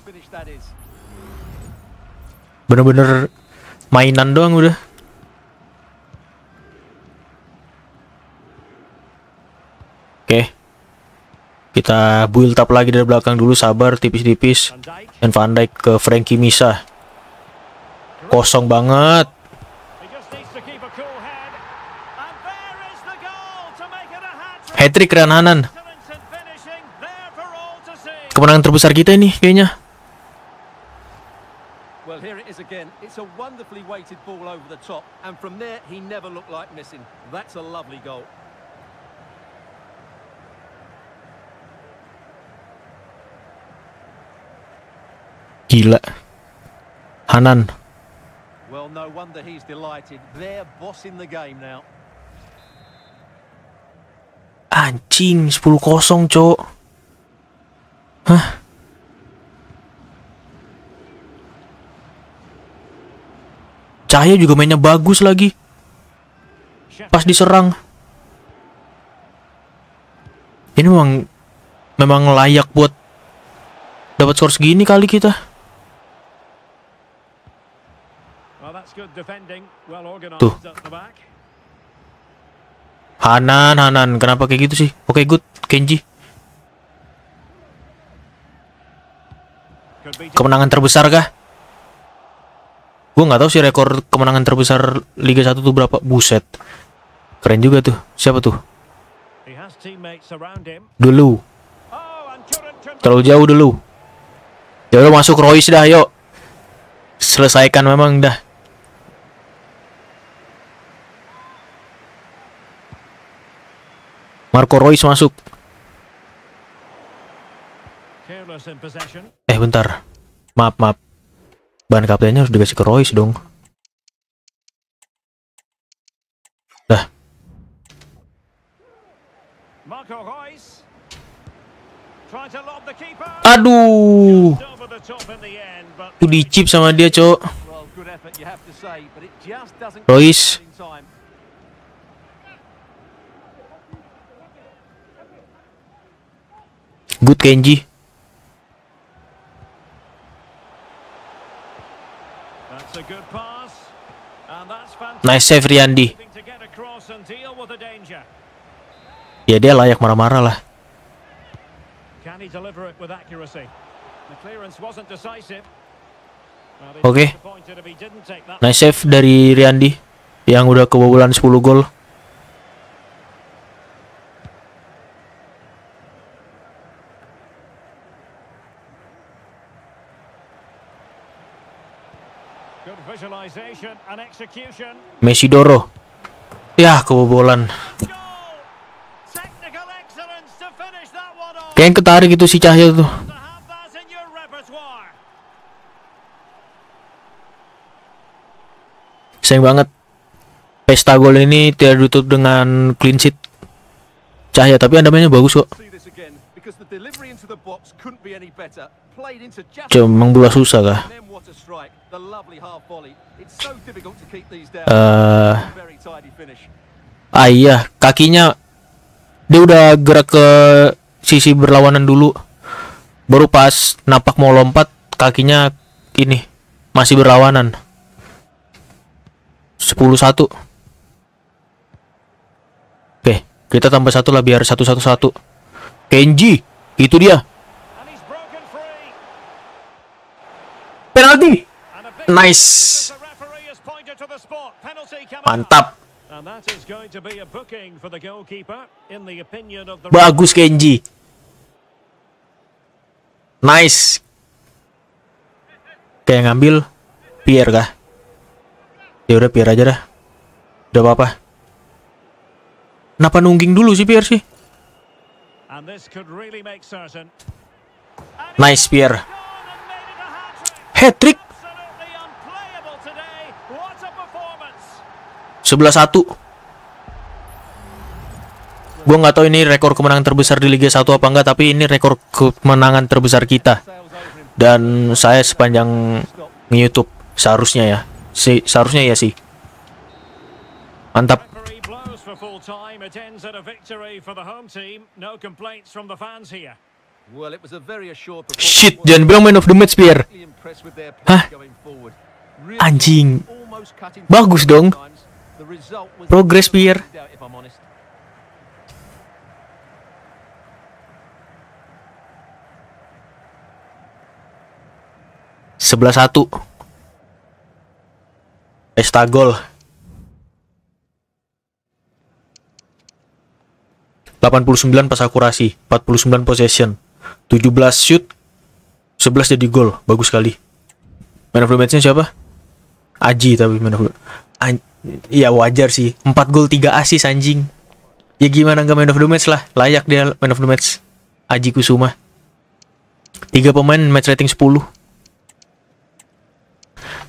Bener-bener mainan doang udah. Oke. Kita build up lagi dari belakang dulu sabar tipis-tipis. Dan Van Dijk ke Frankie Misa. Kosong banget. Hattrick trick Kemenangan terbesar kita ini kayaknya. Well, here it is again. It's a wonderfully weighted ball over the top and from there he never looked like missing. That's a lovely goal. Gila. Hanan. Well, no wonder he's delighted. They're bossing the game now. Anjing 10-0, Cok. Hah? Cahaya juga mainnya bagus lagi. Pas diserang. Ini memang memang layak buat dapat skor segini kali kita. Tuh. Hanan, Hanan, kenapa kayak gitu sih? Oke, okay, good. Kenji. Kemenangan terbesar kah? Gue gak tahu sih rekor kemenangan terbesar Liga 1 tuh berapa. Buset. Keren juga tuh. Siapa tuh? Dulu. Oh, Terlalu jauh dulu. Ya udah masuk Royce dah, yuk. Selesaikan memang dah. Marco Royce masuk. Eh bentar. Maaf, maaf. ban kaptennya harus dikasih ke Royce dong. Dah. Aduh. Itu dicip sama dia, Cok. Royce. Good Kenji. Nice save Riyandi. Ya dia layak marah-marah lah. Oke. Okay. Nice save dari Riyandi yang udah kebobolan 10 gol. Messi Doro. Ya, kebobolan. Kayak ketarik itu si Cahya tuh. Sayang banget. Pesta gol ini tidak ditutup dengan clean sheet. Cahya, tapi anda mainnya bagus kok. Cuma membuat susah kah? uh, ah iya kakinya dia udah gerak ke sisi berlawanan dulu baru pas napak mau lompat kakinya ini masih berlawanan 10-1 oke kita tambah satu lah biar satu satu satu Kenji itu dia penalti nice Mantap. Bagus Kenji. Nice. Kayak ngambil Pierre kah? Ya udah Pierre aja dah. Udah apa-apa. Kenapa nungging dulu sih Pierre sih? Nice Pierre. Hat trick. Sebelah satu. Gue nggak tahu ini rekor kemenangan terbesar di Liga 1 apa enggak, tapi ini rekor kemenangan terbesar kita. Dan saya sepanjang YouTube seharusnya ya, si seharusnya ya sih. Mantap. Shit, jangan bilang man of the match, Pierre. Hah? Anjing. Bagus dong. Progress beer sebelas satu. Estagol. sembilan pas akurasi, empat puluh sembilan possession, tujuh belas shoot, sebelas jadi gol. Bagus sekali. Man of the match siapa? Aji tapi man Iya wajar sih 4 gol 3 asis anjing ya gimana gak man of the match lah layak dia man of the match Aji Kusuma 3 pemain match rating 10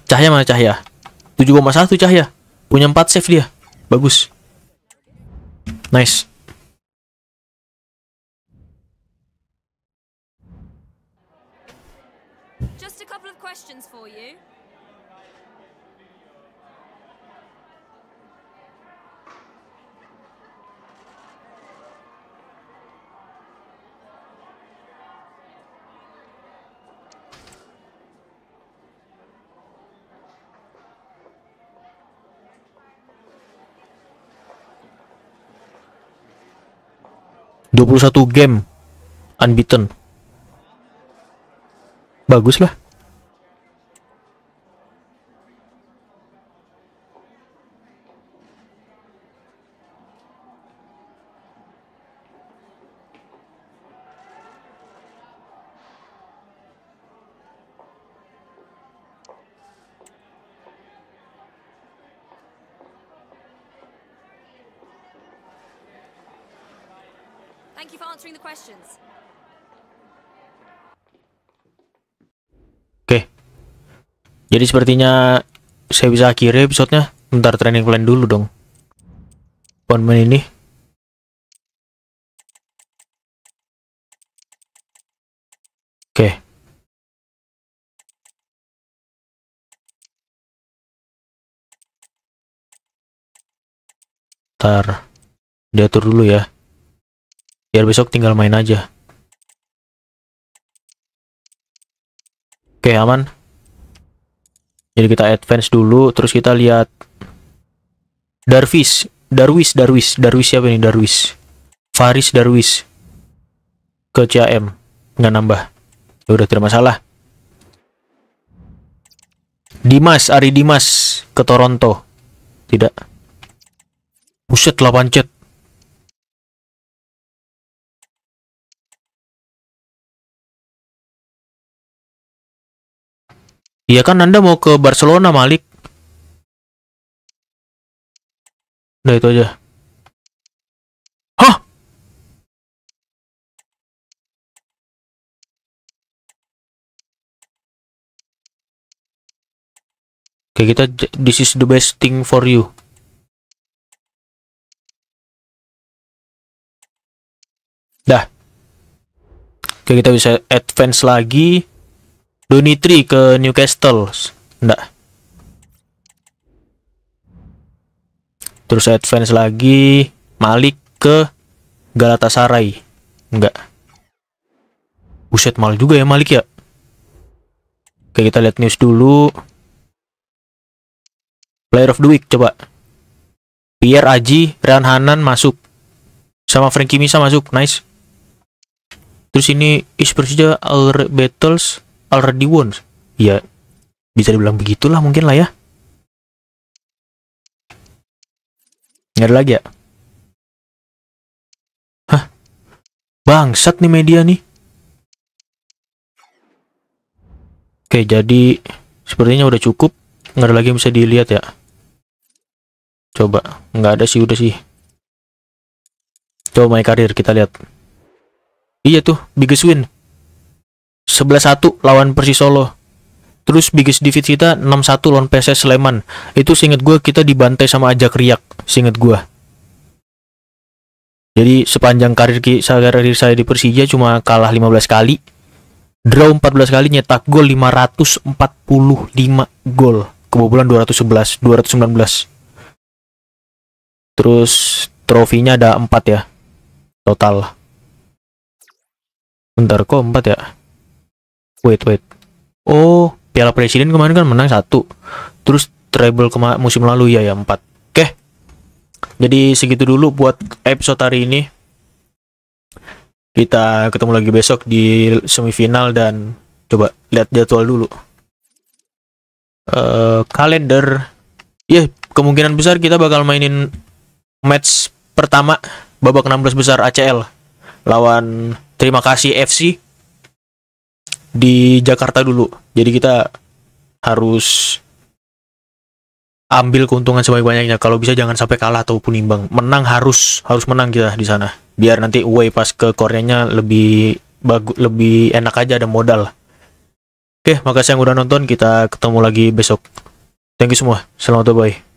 Cahaya mana Cahaya 7,1 Cahaya punya 4 save dia bagus nice 21 game unbeaten. Bagus lah. Jadi sepertinya saya bisa akhiri episode-nya. Bentar training plan dulu dong. One man ini. Oke. Okay. Ntar diatur dulu ya. Biar besok tinggal main aja. Oke, okay, aman. Jadi kita advance dulu, terus kita lihat Darwis, Darwis, Darwis, Darwis siapa ini Darwis? Faris Darwis ke CAM nggak nambah, ya udah tidak masalah. Dimas, Ari Dimas ke Toronto, tidak. Buset 8 chat Iya kan Anda mau ke Barcelona, Malik. nah itu aja. Hah? Oke, kita this is the best thing for you. Dah. Oke, kita bisa advance lagi. Donitri ke Newcastle. Enggak. Terus advance lagi Malik ke Galatasaray. Enggak. Buset mal juga ya Malik ya. Oke, kita lihat news dulu. Player of the week coba. Pierre Aji, Rian Hanan masuk. Sama Frankie Misa masuk. Nice. Terus ini Is Persija All Battles already won. Ya, bisa dibilang begitulah mungkin lah ya. Nggak ada lagi ya? Hah? Bangsat nih media nih. Oke, jadi sepertinya udah cukup. Nggak ada lagi yang bisa dilihat ya. Coba, nggak ada sih udah sih. Coba main karir kita lihat. Iya tuh, biggest win. 11-1 lawan Persis Solo. Terus biggest defeat kita 6-1 lawan PSS Sleman. Itu seinget gue kita dibantai sama Ajak Riak, seinget gue. Jadi sepanjang karir karir saya di Persija cuma kalah 15 kali, draw 14 kali, nyetak gol 545 gol, kebobolan 211, 219. Terus trofinya ada 4 ya. Total. Bentar kok 4 ya? wait wait oh Piala Presiden kemarin kan menang satu terus treble kema musim lalu ya ya empat oke jadi segitu dulu buat episode hari ini kita ketemu lagi besok di semifinal dan coba lihat jadwal dulu uh, kalender ya yeah, kemungkinan besar kita bakal mainin match pertama babak 16 besar ACL lawan terima kasih FC di Jakarta dulu. Jadi kita harus ambil keuntungan sebanyak-banyaknya. Kalau bisa jangan sampai kalah ataupun imbang. Menang harus harus menang kita di sana. Biar nanti away e pas ke Koreanya lebih bagus lebih enak aja ada modal. Oke, makasih yang udah nonton. Kita ketemu lagi besok. Thank you semua. Selamat bye.